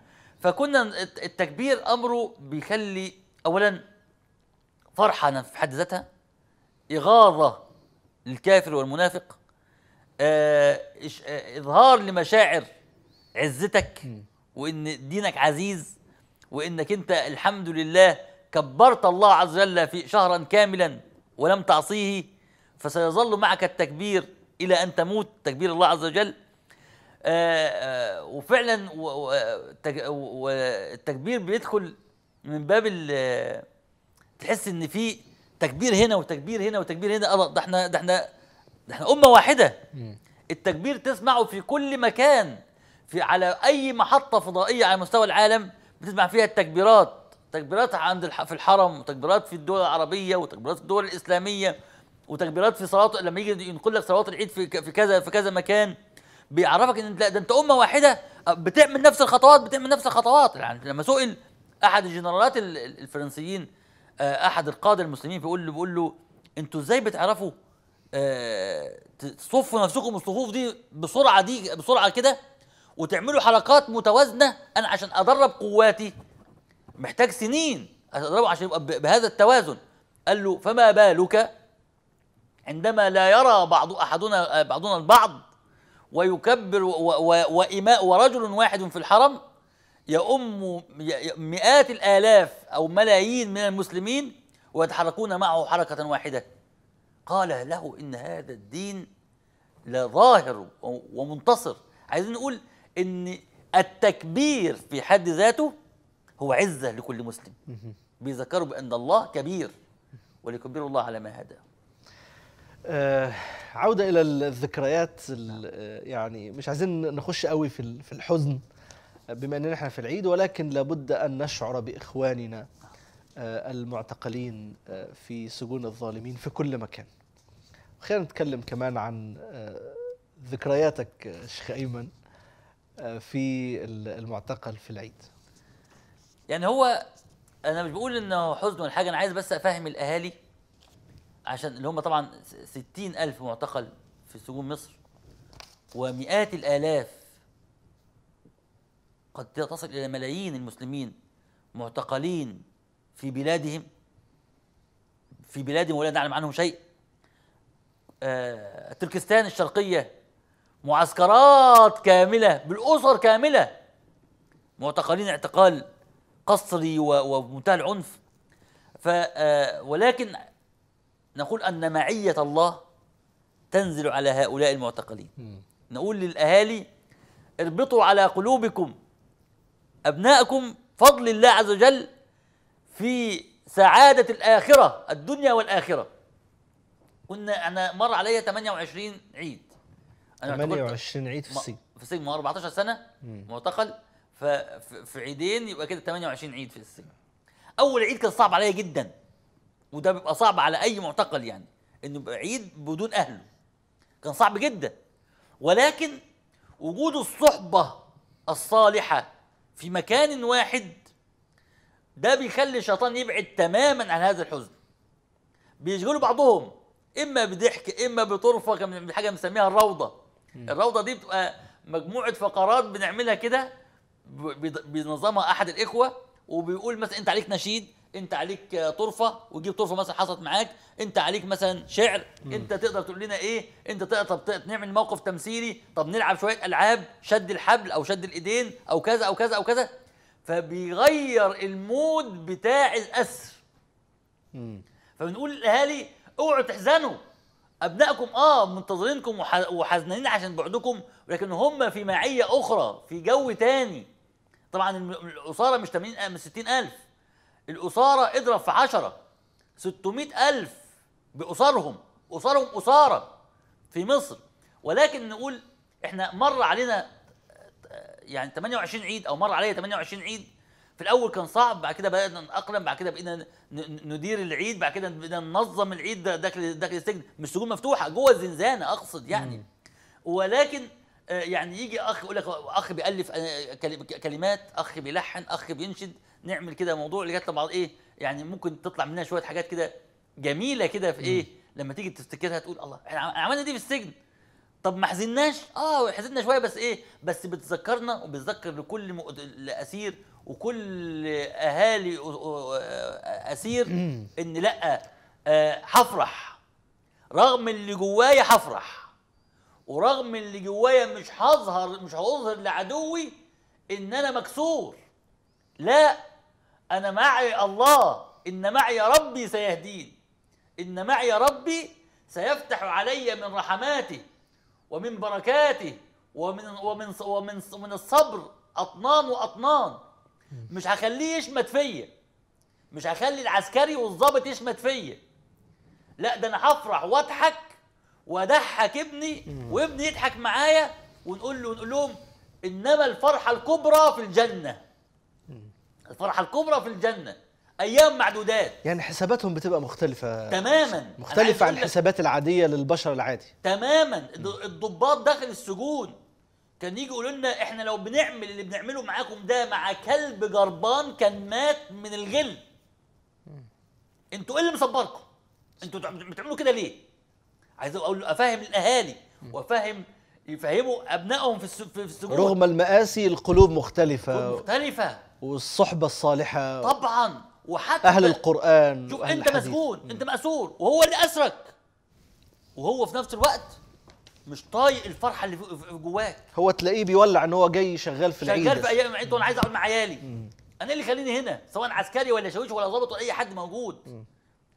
فكنا التكبير امره بيخلي اولا فرحه في حد ذاتها اغاظه للكافر والمنافق آه، آه، اظهار لمشاعر عزتك وان دينك عزيز وانك انت الحمد لله كبرت الله عز وجل في شهرا كاملا ولم تعصيه فسيظل معك التكبير الى ان تموت تكبير الله عز وجل آه, آه، وفعلا والتكبير بيدخل من باب تحس ان في تكبير هنا وتكبير هنا وتكبير هنا ده احنا ده احنا ده احنا امه واحده التكبير تسمعه في كل مكان في على اي محطه فضائيه على مستوى العالم بتسمع فيها التكبيرات تكبيرات عند في الحرم وتكبيرات في الدول العربيه وتكبيرات في الدول الاسلاميه وتكبيرات في صلاه لما يجي ينقل لك صلاه العيد في في كذا في كذا مكان بيعرفك ان لا ده انت امه واحده بتعمل نفس الخطوات بتعمل نفس الخطوات يعني لما سئل احد الجنرالات الفرنسيين آه، احد القاده المسلمين بيقول له بيقول له انتوا ازاي بتعرفوا آه، تصفوا نفسكم الصفوف دي بسرعه دي بسرعه كده وتعملوا حركات متوازنه انا عشان ادرب قواتي محتاج سنين ادربه عشان يبقى بهذا التوازن قال له فما بالك عندما لا يرى بعض احدنا آه، بعضنا البعض ويكبر وإماء ورجل واحد في الحرم يؤم مئات الالاف او ملايين من المسلمين ويتحركون معه حركه واحده قال له إن هذا الدين لظاهر ومنتصر عايزين نقول إن التكبير في حد ذاته هو عزة لكل مسلم بيذكروا بأن الله كبير وليكبروا الله على ما هداه آه عودة إلى الذكريات آه، يعني مش عايزين نخش قوي في في الحزن بما أننا إحنا في العيد ولكن لابد أن نشعر بإخواننا آه، المعتقلين آه، في سجون الظالمين في كل مكان خلينا نتكلم كمان عن آه، ذكرياتك آه، شيخ ايمن آه، في المعتقل في العيد يعني هو انا مش بقول انه حزن ولا حاجه انا عايز بس افهم الاهالي عشان اللي هم طبعا ستين ألف معتقل في سجون مصر ومئات الآلاف قد تصل إلى ملايين المسلمين معتقلين في بلادهم في بلادهم ولا نعلم عنهم شيء آه، تركستان الشرقية معسكرات كاملة بالأسر كاملة معتقلين اعتقال قصري وبمنتهى العنف ف آه، ولكن نقول أن معية الله تنزل على هؤلاء المعتقلين نقول للأهالي اربطوا على قلوبكم أبنائكم فضل الله عز وجل في سعادة الآخرة الدنيا والآخرة كنا انا مر عليا 28 عيد انا 28 عيد في السجن في السجن ما 14 سنه معتقل ففي عيدين يبقى كده 28 عيد في السجن اول عيد كان صعب عليا جدا وده بيبقى صعب على اي معتقل يعني انه يبقى عيد بدون اهله كان صعب جدا ولكن وجود الصحبه الصالحه في مكان واحد ده بيخلي الشيطان يبعد تماما عن هذا الحزن بيشغلوا بعضهم اما بضحك اما بطرفه حاجه بنسميها الروضه الروضه دي بتبقى مجموعه فقرات بنعملها كده بينظمها احد الاخوه وبيقول مثلا انت عليك نشيد انت عليك طرفه وتجيب طرفه مثلا حصلت معاك انت عليك مثلا شعر مم. انت تقدر تقول لنا ايه انت تقدر طب نعمل موقف تمثيلي طب نلعب شويه العاب شد الحبل او شد الايدين او كذا او كذا او كذا فبيغير المود بتاع الاسر فبنقول للاهالي اوعوا تحزنوا ابنائكم اه منتظرينكم وحزنانين عشان بعدكم ولكن هم في معيه اخرى في جو تاني طبعا الاساره مش 80 60 60000 الاساره اضرب في 10 600000 باسرهم اسرهم اساره في مصر ولكن نقول احنا مر علينا آه، يعني 28 عيد او مر عليا 28 عيد في الاول كان صعب بعد كده بدانا نتاقلم بعد كده بقينا ندير العيد بعد كده بدانا ننظم العيد داخل داخل السجن مش سجون مفتوحه جوه الزنزانه اقصد يعني ولكن آه، يعني يجي اخ يقول لك اخ بيالف آه، كلمات اخ بيلحن اخ بينشد نعمل كده موضوع اللي جات بعض ايه يعني ممكن تطلع منها شويه حاجات كده جميله كده في ايه لما تيجي تفتكرها تقول الله احنا عملنا دي في السجن طب ما حزناش اه حزننا شويه بس ايه بس بتذكرنا وبتذكر لكل م... اسير وكل اهالي اسير ان لا آه، هفرح رغم اللي جوايا هفرح ورغم اللي جوايا مش هظهر مش هظهر لعدوي ان انا مكسور لا انا معي الله ان معي ربي سيهدين ان معي ربي سيفتح علي من رحماته ومن بركاته ومن ومن ومن من الصبر اطنان واطنان مش هخليه يشمت فيا مش هخلي العسكري والظابط يشمت فيا لا ده انا هفرح واضحك واضحك ابني وابني يضحك معايا ونقول له ونقول لهم انما الفرحه الكبرى في الجنه الفرحه الكبرى في الجنه ايام معدودات يعني حساباتهم بتبقى مختلفه تماما مختلفه عن الحسابات العاديه للبشر العادي تماما الضباط داخل السجون كان يجي يقولوا لنا احنا لو بنعمل اللي بنعمله معاكم ده مع كلب جربان كان مات من الغل انتوا ايه اللي مصبركم انتوا بتعملوا كده ليه عايز اقول افهم الاهالي وافهم يفهموا ابنائهم في في السجون رغم المآسي القلوب مختلفه مختلفه والصحبه الصالحه طبعا وحتى اهل القران شوف أهل انت الحديث. مسجون انت مأسور وهو اللي اسرك وهو في نفس الوقت مش طايق الفرحه اللي جواك هو تلاقيه بيولع ان هو جاي شغال في العيد شغال في ايام العيد وانا عايز اقعد مع عيالي انا اللي خليني هنا سواء عسكري ولا شاويش ولا ظابط ولا اي حد موجود مم.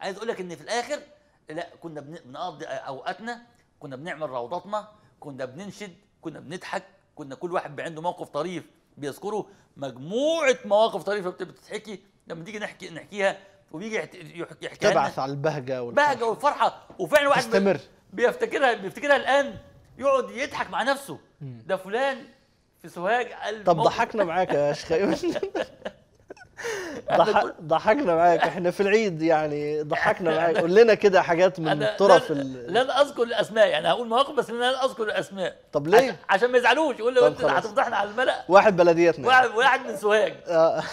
عايز اقول لك ان في الاخر لا كنا بنقضي اوقاتنا كنا بنعمل روضاتنا كنا بننشد كنا بنضحك كنا كل واحد عنده موقف طريف بيذكره مجموعه مواقف طريفه بتتحكي لما تيجي نحكي نحكيها وبيجي يحكي تبعث على البهجه والفرحه بهجه والفرحه وفعلا واحد تستمر بيفتكرها بيفتكرها الان يقعد يضحك مع نفسه ده فلان في سوهاج قال طب ضحكنا معاك يا شيخ ضحكنا معاك احنا في العيد يعني ضحكنا معاك قول لنا كده حاجات من طرف ال... لن اذكر الاسماء يعني هقول مواقف بس لن اذكر الاسماء طب ليه؟ عشان ما يزعلوش يقول لي انت هتفضحنا على الملأ واحد بلديتنا يعني. واحد واحد من سوهاج آه.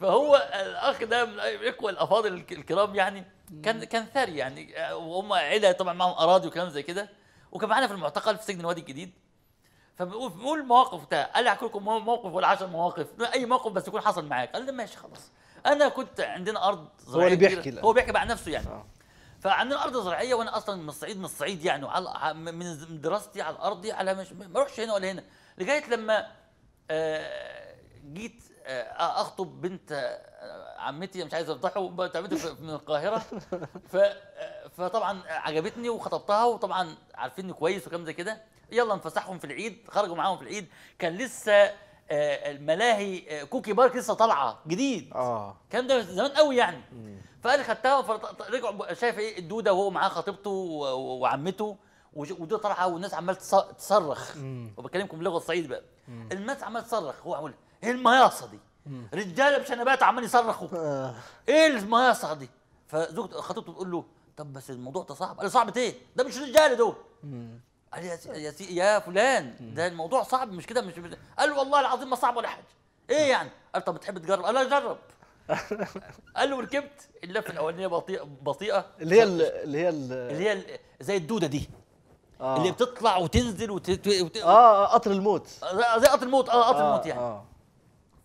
فهو الاخ ده من الاخوه الافاضل الكرام يعني كان كان ثري يعني وهم عيله طبعا معاهم اراضي وكلام زي كده وكان معانا في المعتقل في سجن الوادي الجديد فبقول المواقف بتاع قال لي احكي لكم موقف ولا 10 مواقف اي موقف بس يكون حصل معاك قال لي ماشي خلاص انا كنت عندنا ارض زراعيه هو اللي بيحكي هو بيحكي بقى عن نفسه يعني آه. فعندنا ارض زراعيه وانا اصلا من الصعيد من الصعيد يعني وعلى من دراستي على ارضي يعني، على مش ما اروحش هنا ولا هنا لغايه لما آه جيت آه اخطب بنت آه، عمتي مش عايز افضحه تعمته من القاهره ف آه، فطبعا عجبتني وخطبتها وطبعا عارفيني كويس وكلام زي كده يلا نفسحهم في العيد خرجوا معاهم في العيد كان لسه آه، الملاهي آه، كوكي بارك لسه طالعه جديد اه الكلام ده زمان قوي يعني فقال خدتها رجعوا شايف ايه الدوده وهو معاه خطيبته وعمته ودي طالعه والناس عمال تصرخ وبكلمكم بلغه الصعيد بقى مم. الناس عمال تصرخ هو عمال ايه المياصه دي؟ رجاله بشنبات عمال يصرخوا آه. ايه المياصه دي؟ فزوجته خطيبته بتقول له طب بس الموضوع ده صعب قال صعب ايه؟ ده مش رجاله دول قال يا يا فلان ده الموضوع صعب مش كده مش قال والله العظيم ما صعب ولا حاجه ايه يعني قال طب بتحب تجرب قال اجرب قال له ركبت اللفه الاولانيه بطيئه بطيئه اللي هي اللي هي اللي هي زي الدوده دي آه. اللي بتطلع وتنزل وت... وت... آه،, اه قطر الموت زي قطر الموت اه قطر آه الموت يعني آه.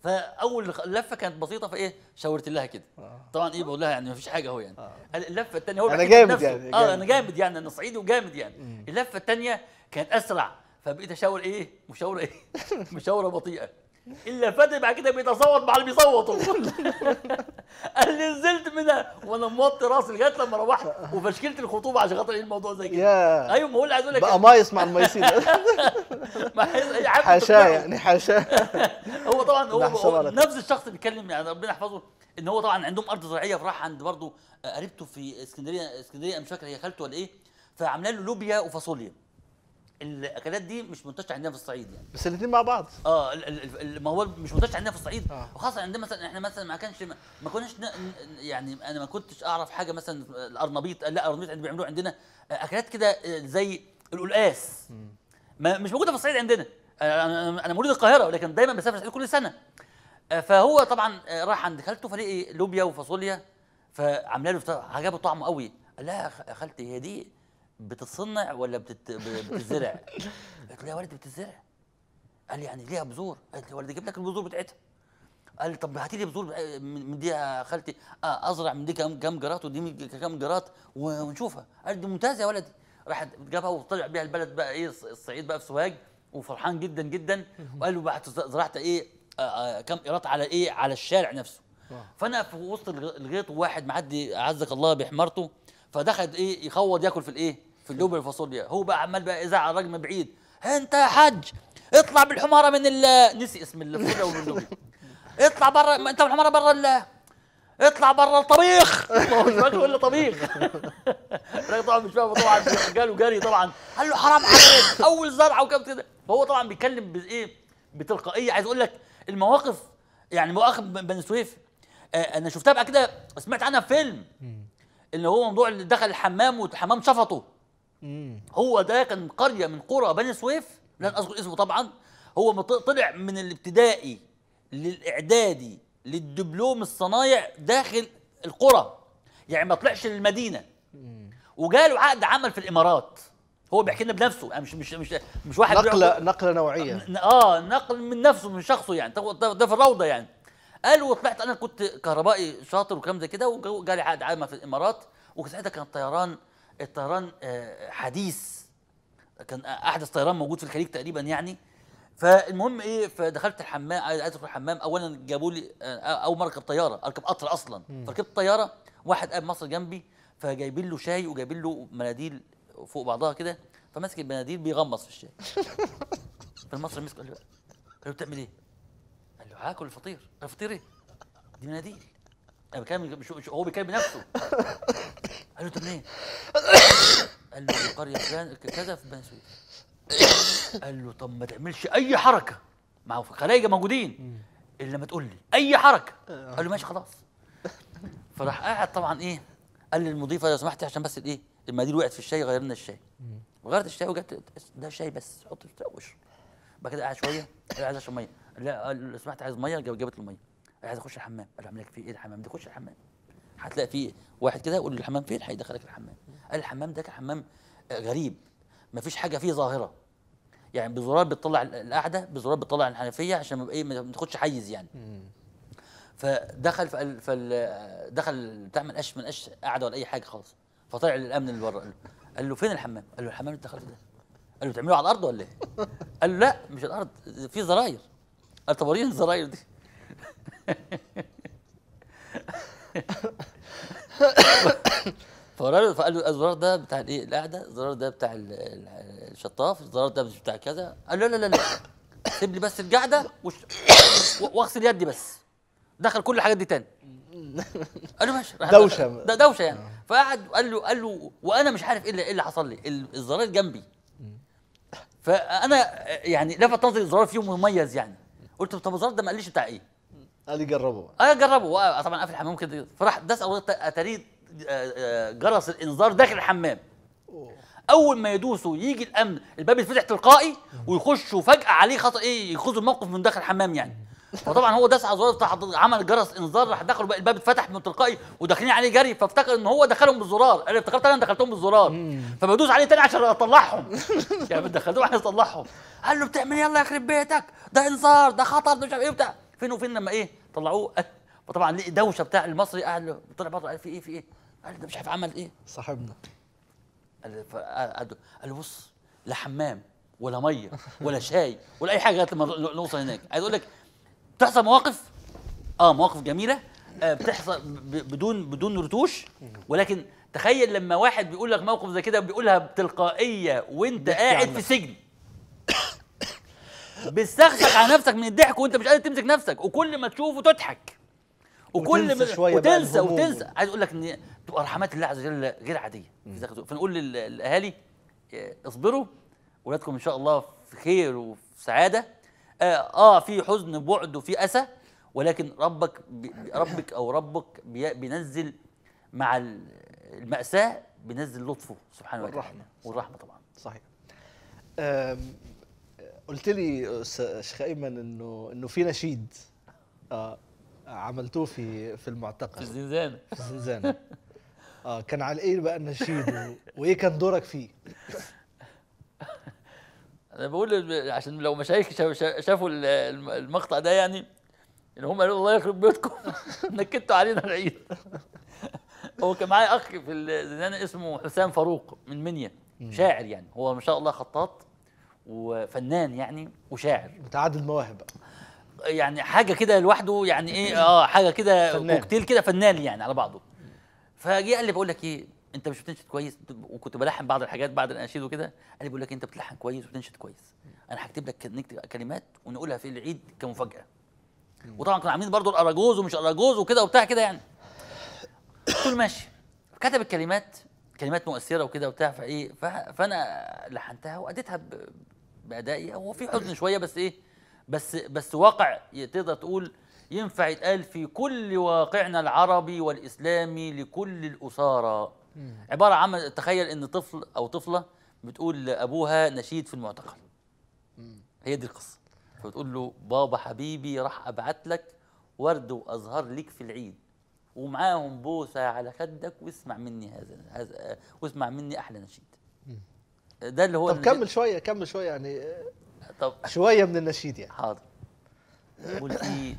فاول لفه كانت بسيطه فايه شاورت لها كده آه. طبعا ايه بقول لها يعني ما فيش حاجه اهو يعني آه. اللفه الثانيه هو انا جامد يعني اه انا جامد يعني انا صعيدي وجامد يعني اللفه الثانيه كانت اسرع فبقيت اشاور ايه مشاوره ايه مشاوره بطيئه الا فادي بعد كده بيتصوت مع اللي بيصوتوا قال لي نزلت منها وانا موطي راسي لغايه لما روحت وفشكلت الخطوبه عشان خاطر ايه الموضوع زي كده yeah. ايوه ما هو اللي عايز اقول لك بقى مايس مع المايسين حاشاه يعني حاشاه هو طبعا هو, هو نفس الشخص اللي بيتكلم يعني ربنا يحفظه ان هو طبعا عندهم ارض زراعيه فراح عند برضه آه، قريبته في اسكندريه اسكندريه مش فاكر هي خالته ولا ايه فعامله له لوبيا وفاصوليا الاكلات دي مش منتشره عندنا في الصعيد يعني بس الاثنين مع بعض اه ما هو مش منتشر عندنا في الصعيد آه. وخاصه عندنا مثلا احنا مثلا ما كانش ما كناش يعني انا ما كنتش اعرف حاجه مثلا الارنبيط لا الارنبيط عندنا بيعملوه عندنا اكلات كده آه، زي القلقاس ما مش موجوده في الصعيد عندنا انا انا القاهره ولكن دايما بسافر الصعيد كل سنه آه، فهو طبعا آه، راح عند خالته فلاقي لوبيا وفاصوليا فعامله له عجبه طعمه قوي قال لها يا خالتي هي دي بتتصنع ولا بتت... بتزرع؟ قلت له يا ولدي بتزرع قال لي يعني ليها بذور قلت له يا ولدي جيب لك البذور بتاعتها قال لي طب هاتي لي بذور من دي يا خالتي اه ازرع من دي كام كام جرات ودي كام جرات ونشوفها قال لي دي ممتازه يا ولدي راح جابها وطلع بيها البلد بقى ايه الصعيد بقى في سوهاج وفرحان جدا جدا وقال له بعد زرعت ايه آه آه كام قراط على ايه على الشارع نفسه فانا في وسط الغيط واحد معدي اعزك الله بحمارته فدخل ايه يخوض ياكل في الايه في الدوب الفاصوليا هو بقى عمال بقى اذاعه رقم بعيد إيه، انت يا حج اطلع بالحماره من ال نسي اسم الفاصوليا اللوبي اطلع بره انت بالحماره بره ال اطلع بره الطبيخ ما هو مش ولا طبيخ الراجل طبعا مش فاهم طبعا جاله جري طبعا قال له حرام عليك اول زرعه وكم كده فهو طبعا بيتكلم بايه بتلقائيه عايز اقول لك المواقف يعني مواقف بني سويف آه، انا شفتها بقى كده سمعت عنها في فيلم اللي هو موضوع اللي دخل الحمام والحمام شفطه هو ده كان قريه من قرى بني سويف لن اذكر اسمه طبعا هو طلع من الابتدائي للاعدادي للدبلوم الصنايع داخل القرى يعني ما طلعش للمدينه وجاله عقد عمل في الامارات هو بيحكي لنا بنفسه يعني مش مش مش مش واحد نقله نقله نوعيه اه نقل من نفسه من شخصه يعني ده في الروضه يعني قال وطلعت انا كنت كهربائي شاطر وكلام زي كده وجالي عقد عامه في الامارات وساعتها كان الطيران الطيران آه، حديث كان احدث طيران موجود في الخليج تقريبا يعني فالمهم ايه فدخلت الحمام عايز ادخل الحمام اولا جابوا لي آه، اول مره اركب طياره اركب قطر اصلا فركبت طياره واحد قاعد مصر جنبي فجايبين له شاي وجايبين له مناديل فوق بعضها كده فماسك المناديل بيغمص في الشاي فالمصري مسك قال له قال له بتعمل ايه؟ قال له هاكل الفطير قال الفطير ايه؟ دي مناديل انا بكلم هو بيكلم نفسه قال له طب منين؟ قال له القرية قريه فلان كذا في بني سويف قال له طب ما تعملش اي حركه ما هو في الخلايجه موجودين الا لما تقول لي اي حركه آه. قال له ماشي خلاص فراح قاعد طبعا ايه قال للمضيفه لو سمحت عشان بس الايه المقادير وقعت في الشاي غير لنا الشاي غيرت الشاي وجبت ده شاي بس حط واشرب بعد كده قعد شويه قال عايز اشرب ميه لا لو سمحت عايز ميه جابت له ميه عايز اخش الحمام قال اعمل لك فيه ايه الحمام دي خش الحمام هتلاقي فيه واحد كده يقول الحمام فين هيدخلك الحمام قال الحمام ده كان حمام غريب مفيش حاجه فيه ظاهره يعني بزرار بتطلع القعده بزرار بتطلع الحنفيه عشان ما ايه ما تاخدش حيز يعني فدخل فال فال دخل بتاع ما لقاش ما قعده ولا اي حاجه خالص فطلع للامن اللي بره قال له فين الحمام؟ قال له الحمام اللي دخلت ده قال له بتعمله على الارض ولا ايه؟ قال له لا مش الارض في زراير قال طب وريني الزراير دي فقال له الزرار ده بتاع الايه القعده الزرار ده بتاع الشطاف الزرار ده بتاع كذا قال له لا لا لا سيب لي بس القعده واغسل يدي بس دخل كل الحاجات دي تاني قال له ماشي دوشه ده دوشه يعني فقعد قال له قال له وانا مش عارف ايه اللي, إيه اللي حصل لي الزرار جنبي فانا يعني لفت نظري الزرار فيه مميز يعني قلت طب الزرار ده ما قاليش بتاع ايه اللي قربوه اه قربوا آه، طبعا قفل الحمام كده فراح داس اتاريه جرس آه، آه، الانذار داخل الحمام أوه. اول ما يدوسوا يجي الامن الباب يتفتح تلقائي ويخشوا فجاه عليه خطا ايه يخوضوا الموقف من داخل الحمام يعني فطبعا هو داس على زرار عمل جرس انذار راح دخلوا بقى الباب اتفتح من تلقائي وداخلين عليه جري فافتكر ان هو دخلهم بالزرار انا افتكرت انا دخلتهم بالزرار فبدوس عليه تاني عشان اطلعهم يعني دخلتهم عشان اطلعهم قال له بتعمل يلا يخرب بيتك ده انذار ده خطر ده مش عارف ايه بتاع فين وفين لما ايه طلعوه لقي دوشه بتاع المصري قاعد طلع بره قال في ايه في ايه قال ده مش عارف عمل ايه صاحبنا قال قال بص لا حمام ولا ميه ولا شاي ولا اي حاجه لما نوصل هناك عايز اقول لك بتحصل مواقف اه مواقف جميله آه بتحصل بدون بدون رتوش ولكن تخيل لما واحد بيقول لك موقف زي كده بيقولها بتلقائيه وانت قاعد في سجن بتسخسخ على نفسك من الضحك وانت مش قادر تمسك نفسك وكل ما تشوفه تضحك وكل وتنسى شوية وتنسى وتنسى عايز اقول لك ان تبقى رحمات الله عز وجل غير عاديه فنقول للاهالي آه، اصبروا اولادكم ان شاء الله في خير وفي سعاده اه, آه في حزن بعد وفي اسى ولكن ربك ربك او ربك بينزل مع الماساه بينزل لطفه سبحانه وتعالى والرحمه والرحمه طبعا صحيح قلت لي شيخ ايمن انه انه في نشيد آه عملتوه في في المعتقل في الزنزانه في الزنزانه اه كان على ايه بقى النشيد وايه كان دورك فيه؟ انا بقول عشان لو مشايخ شافوا المقطع ده يعني ان هم قالوا الله يخرب بيتكم نكدتوا علينا العيد هو كان معايا اخ في الزنزانه اسمه حسام فاروق من منيا شاعر يعني هو ما شاء الله خطاط وفنان يعني وشاعر متعدد مواهب يعني حاجه كده لوحده يعني ايه اه حاجه كده كوكتيل كده فنان يعني على بعضه فجي قال لي بقول لك ايه انت مش بتنشد كويس وكنت بلحن بعض الحاجات بعد الاناشيد وكده قال لي بقول لك إيه، انت بتلحن كويس وبتنشد كويس انا هكتب لك نكتب كلمات ونقولها في العيد كمفاجاه وطبعا كانوا عاملين برضه الاراجوز ومش اراجوز وكده وبتاع كده يعني قلت ماشي كتب الكلمات كلمات مؤثره وكده وبتاع فايه فانا لحنتها واديتها بادائي هو في حزن شويه بس ايه بس بس واقع تقدر تقول ينفع يتقال في كل واقعنا العربي والاسلامي لكل الاسارى عباره عن تخيل ان طفل او طفله بتقول لابوها نشيد في المعتقل هي دي القصه فبتقول له بابا حبيبي راح ابعت لك ورد وازهار ليك في العيد ومعاهم بوسه على خدك واسمع مني هذا, هذا واسمع مني احلى نشيد ده اللي هو طب كمل شويه كمل شويه يعني طب شويه من النشيد يعني حاضر قول ايه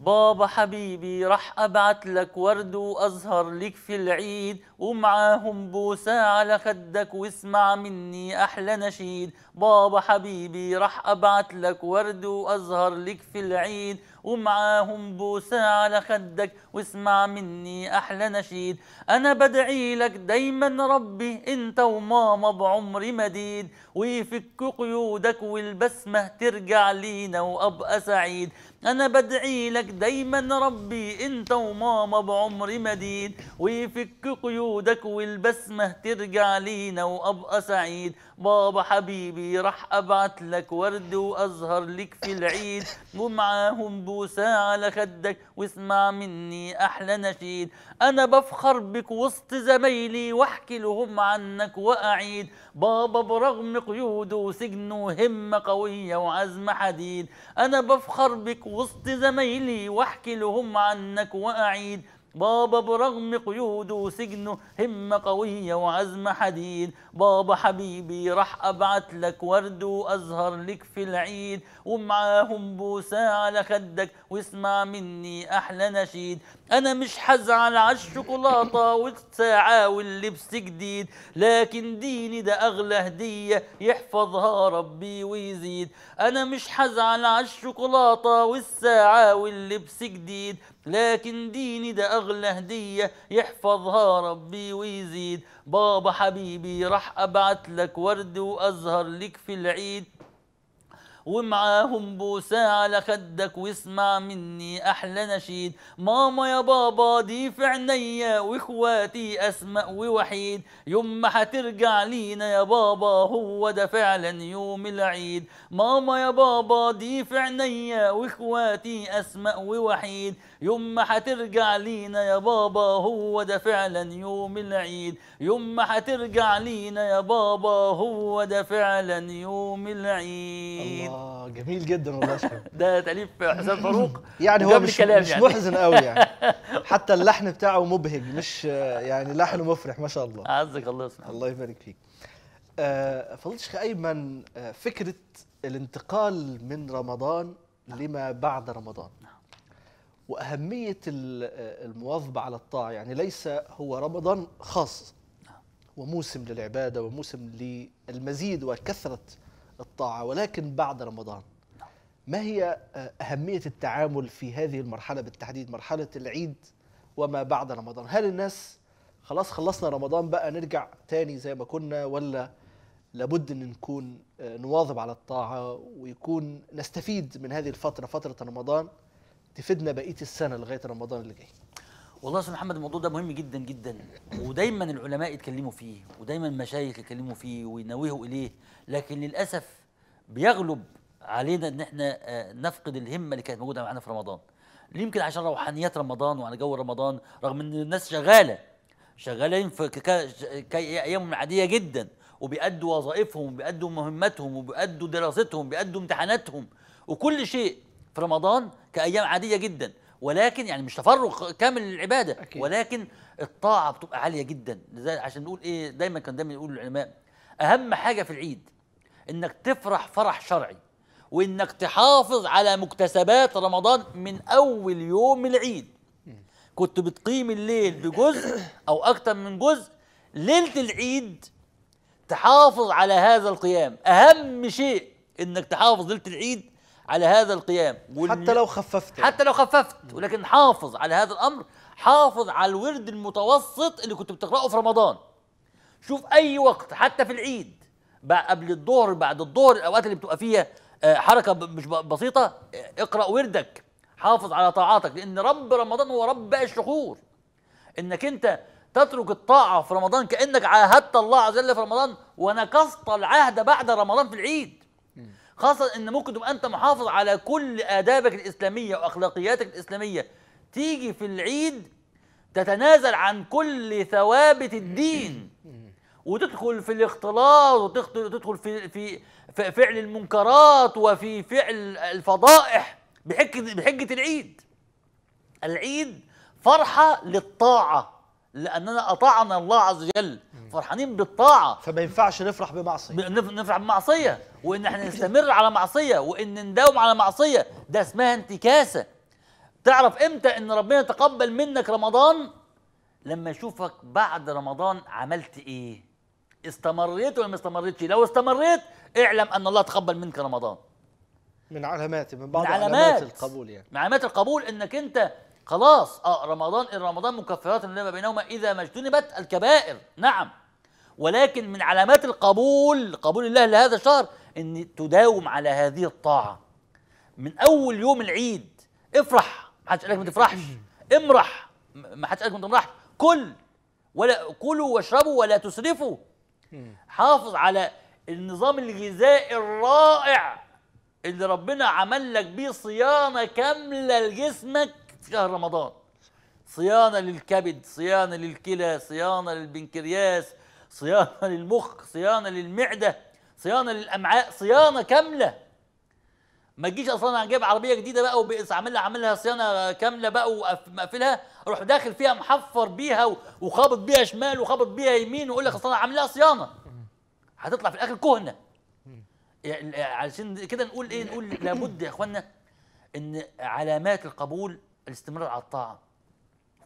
بابا حبيبي راح ابعت لك ورد وازهر لك في العيد ومعاهم بوسة على خدك واسمع مني احلى نشيد بابا حبيبي راح ابعت لك ورد وازهر لك في العيد ومعاهم بوسة على خدك واسمع مني أحلى نشيد أنا بدعي لك دايما ربي أنت وماما بعمري مديد ويفك قيودك والبسمة ترجع لينا وأبقى سعيد أنا بدعي لك دايما ربي أنت وماما بعمري مديد ويفك قيودك والبسمة ترجع لينا وأبقى سعيد بابا حبيبي رح ابعت لك ورد وازهر لك في العيد ومعاهم بوسه على خدك واسمع مني احلى نشيد انا بفخر بك وسط زمايلي واحكي لهم عنك واعيد بابا برغم قيوده وسجنه همه قويه وعزم حديد انا بفخر بك وسط زمايلي واحكي لهم عنك واعيد بابا برغم قيود وسجنه همة قوية وعزم حديد بابا حبيبي راح أبعت لك ورد وأزهر لك في العيد ومعاهم بوسة على خدك واسمع مني أحلى نشيد أنا مش حزعل على الشوكولاتة والساعة واللبس جديد لكن ديني ده أغلى هدية يحفظها ربي ويزيد أنا مش حزعل على الشوكولاتة والساعة واللبس جديد لكن ديني ده أغلى هدية يحفظها ربي ويزيد بابا حبيبي راح أبعت لك ورد وأزهر لك في العيد ومعاهم بوسة على خدك واسمع مني أحلى نشيد ماما يا بابا دي في عينيا واخواتي أسماء ووحيد يوم ما هترجع لينا يا بابا هو ده فعلا يوم العيد ماما يا بابا دي في عينيا واخواتي أسماء ووحيد يوم ما هترجع لينا يا بابا هو ده فعلا يوم العيد يوم ما هترجع لينا يا بابا هو ده فعلا يوم العيد اه جميل جدا والله ده تاليف حسام فاروق يعني هو مش, مش يعني. محزن قوي يعني حتى اللحن بتاعه مبهج مش يعني لحن مفرح ما شاء الله عزك الله يسمعك الله يبارك فيك آه فضيله الشيخ ايمن آه، فكره الانتقال من رمضان نعم. لما بعد رمضان نعم. واهميه آه، المواظبه على الطاعه يعني ليس هو رمضان خاص نعم. وموسم للعباده وموسم للمزيد وكثره الطاعة ولكن بعد رمضان ما هي آه، أهمية التعامل في هذه المرحلة بالتحديد مرحلة العيد وما بعد رمضان هل الناس خلاص خلصنا رمضان بقى نرجع تاني زي ما كنا ولا لابد ان نكون آه، نواظب على الطاعه ويكون نستفيد من هذه الفتره فتره رمضان تفيدنا بقيه السنه لغايه رمضان اللي جاي والله يا استاذ محمد الموضوع ده مهم جدا جدا ودايما العلماء يتكلموا فيه ودايما المشايخ يتكلموا فيه وينوهوا اليه لكن للاسف بيغلب علينا ان احنا آه، نفقد الهمه اللي كانت موجوده معانا في رمضان يمكن عشان روحانيات رمضان وعلى جو رمضان رغم ان الناس شغاله شغالين في ايامهم عاديه جدا وبيأدوا وظائفهم وبيأدوا مهمتهم وبيأدوا دراستهم وبيأدوا امتحاناتهم وكل شيء في رمضان كايام عاديه جدا ولكن يعني مش تفرغ كامل للعباده أكيد. ولكن الطاعه بتبقى عاليه جدا لذلك عشان نقول ايه دايما كان دايما يقول العلماء اهم حاجه في العيد انك تفرح فرح شرعي وانك تحافظ على مكتسبات رمضان من اول يوم العيد كنت بتقيم الليل بجزء او اكتر من جزء ليله العيد تحافظ على هذا القيام اهم شيء انك تحافظ ليله العيد على هذا القيام وال... حتى لو خففت يعني. حتى لو خففت ولكن حافظ على هذا الامر حافظ على الورد المتوسط اللي كنت بتقراه في رمضان شوف اي وقت حتى في العيد قبل الظهر بعد الظهر الاوقات اللي بتبقى فيها آه، حركه مش بسيطه آه، اقرا وردك حافظ على طاعاتك لان رب رمضان هو رب باقي الشهور انك انت تترك الطاعه في رمضان كانك عاهدت الله عز وجل في رمضان ونقصت العهد بعد رمضان في العيد خاصة ان ممكن تبقى انت محافظ على كل ادابك الاسلامية واخلاقياتك الاسلامية تيجي في العيد تتنازل عن كل ثوابت الدين وتدخل في الاختلاط وتدخل في في فعل المنكرات وفي فعل الفضائح بحجة بحجة العيد العيد فرحة للطاعة لاننا اطعنا الله عز وجل فرحانين بالطاعه فما ينفعش نفرح بمعصيه نفرح بمعصيه وان احنا نستمر على معصيه وان نداوم على معصيه ده اسمها انتكاسه تعرف امتى ان ربنا يتقبل منك رمضان لما يشوفك بعد رمضان عملت ايه استمريت ولا ما استمريتش لو استمريت اعلم ان الله تقبل منك رمضان من علامات من بعض من علامات, علامات القبول يعني من علامات القبول انك انت خلاص اه رمضان رمضان مكفرات لما بينهما اذا ما اجتنبت الكبائر نعم ولكن من علامات القبول قبول الله لهذا الشهر ان تداوم على هذه الطاعه من اول يوم العيد افرح ما حدش قالك ما تفرحش امرح ما حدش قالك ما تمرحش كل ولا كلوا واشربوا ولا تسرفوا حافظ على النظام الغذائي الرائع اللي ربنا عمل لك بيه صيانه كامله لجسمك شهر رمضان صيانه للكبد صيانه للكلى صيانه للبنكرياس صيانه للمخ صيانه للمعده صيانه للامعاء صيانه كامله ما تجيش اصلا جايب عربيه جديده بقى وعاملها عاملها صيانه كامله بقى ومقفلها اروح داخل فيها محفر بيها وخابط بيها شمال وخابط بيها يمين واقول لك اصلا عاملها صيانه هتطلع في الاخر كهنه يعني علشان كده نقول ايه نقول لابد يا اخوانا ان علامات القبول الاستمرار على الطاعه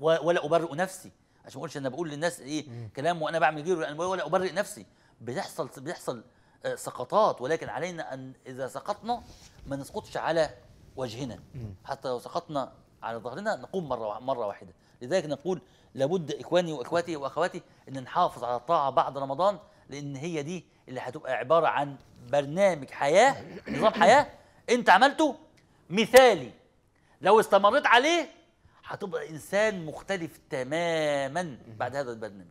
ولا ابرئ نفسي عشان ما اقولش انا بقول للناس ايه كلام وانا بعمل غيره ولا ابرئ نفسي بيحصل بيحصل آه، سقطات ولكن علينا ان اذا سقطنا ما نسقطش على وجهنا حتى لو سقطنا على ظهرنا نقوم مره مره واحده لذلك نقول لابد اخواني واخواتي واخواتي ان نحافظ على الطاعه بعد رمضان لان هي دي اللي هتبقى عباره عن برنامج حياه نظام حياه انت عملته مثالي لو استمريت عليه هتبقى انسان مختلف تماما بعد هذا البرنامج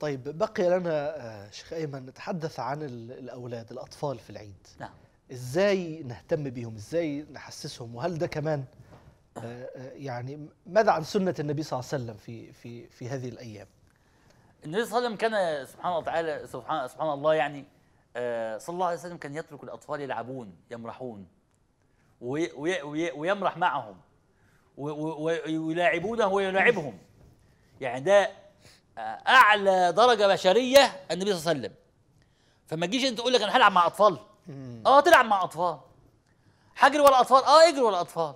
طيب بقي لنا آه، شيخ ايمن نتحدث عن الاولاد الاطفال في العيد نعم ازاي نهتم بيهم ازاي نحسسهم وهل ده كمان آه، آه، يعني ماذا عن سنه النبي صلى الله عليه وسلم في في في هذه الايام النبي صلى الله عليه وسلم كان سبحان الله تعالى سبحان سبحان الله يعني صلى الله عليه وسلم كان يترك الاطفال يلعبون يمرحون وي وي ويمرح معهم ويلاعبونه ويلاعبهم يعني ده اعلى درجه بشريه النبي صلى الله عليه وسلم فما تجيش انت تقول لك انا هلعب مع اطفال اه تلعب مع اطفال هجري ورا اطفال اه اجري ورا اطفال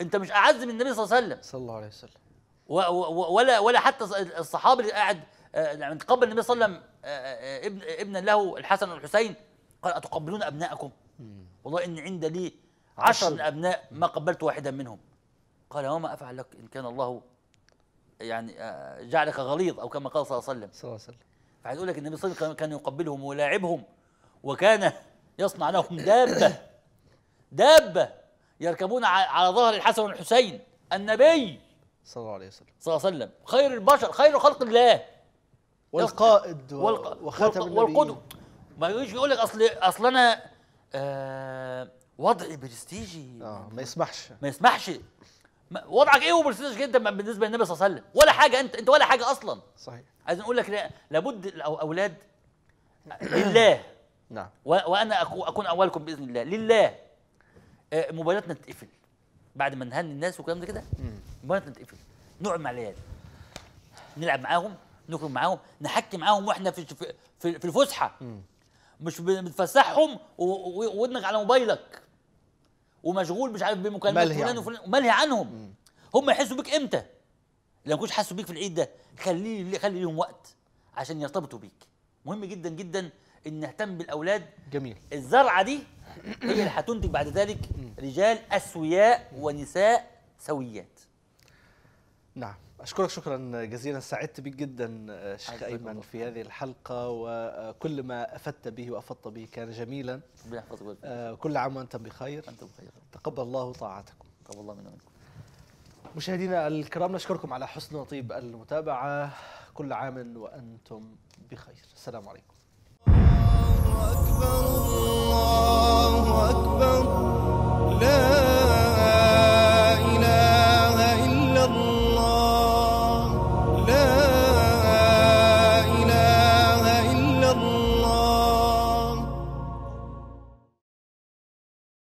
انت مش اعز من النبي صلى الله عليه وسلم صلى الله عليه وسلم ولا ولا حتى الصحابي اللي قاعد آه، يعني من قبل النبي صلى الله عليه وسلم آه، آه، ابن ابنا له الحسن والحسين قال اتقبلون ابنائكم والله ان عند لي عشر الأبناء ما قبلت واحدا منهم قال وما أفعل لك إن كان الله يعني آه، جعلك غليظ أو كما قال صلى الله عليه وسلم صلى الله عليه وسلم فعايز أقول لك النبي صلى الله عليه وسلم كان يقبلهم ويلاعبهم وكان يصنع لهم دابة دابة يركبون على ظهر الحسن والحسين النبي صلى الله عليه وسلم صلى الله عليه وسلم خير البشر خير خلق الله والقائد والق... وخاتم والق... والقدوة ما يجيش يقول لك اصل اصل انا آه وضع برستيجي اه ما يسمحش ما يسمحش وضعك ايه وبرستيج جدا بالنسبه للنبي صلى الله عليه وسلم ولا حاجه انت انت ولا حاجه اصلا صحيح عايز اقول لك لابد الاولاد لله نعم وانا اكون اولكم باذن الله لله آه، موبايلاتنا تتقفل بعد ما نهني الناس والكلام ده كده موبايلاتنا تتقفل نقعد مع العيال نلعب معاهم نخرج معاهم نحكي معاهم واحنا في في, في الفسحه مش بنتفسحهم وودنك على موبايلك ومشغول مش عارف بمكالمات فلان وفلان ملهي عنهم هم يحسوا بيك امتى؟ لو ما كنتش حاسوا بيك في العيد ده خلي خلي ليهم وقت عشان يرتبطوا بيك مهم جدا جدا ان نهتم بالاولاد جميل الزرعه دي هي اللي هتنتج بعد ذلك رجال اسوياء ونساء سويات نعم أشكرك شكرا جزيلا سعدت بك جدا آه، شيخ أيمن في هذه الحلقة وكل ما أفدت به وأفضت به كان جميلا آه، كل عام وأنتم بخير أنتم بخير تقبل الله طاعتكم تقبل الله منا منكم مشاهدينا الكرام نشكركم على حسن وطيب المتابعة كل عام وأنتم بخير السلام عليكم الله أكبر الله أكبر لا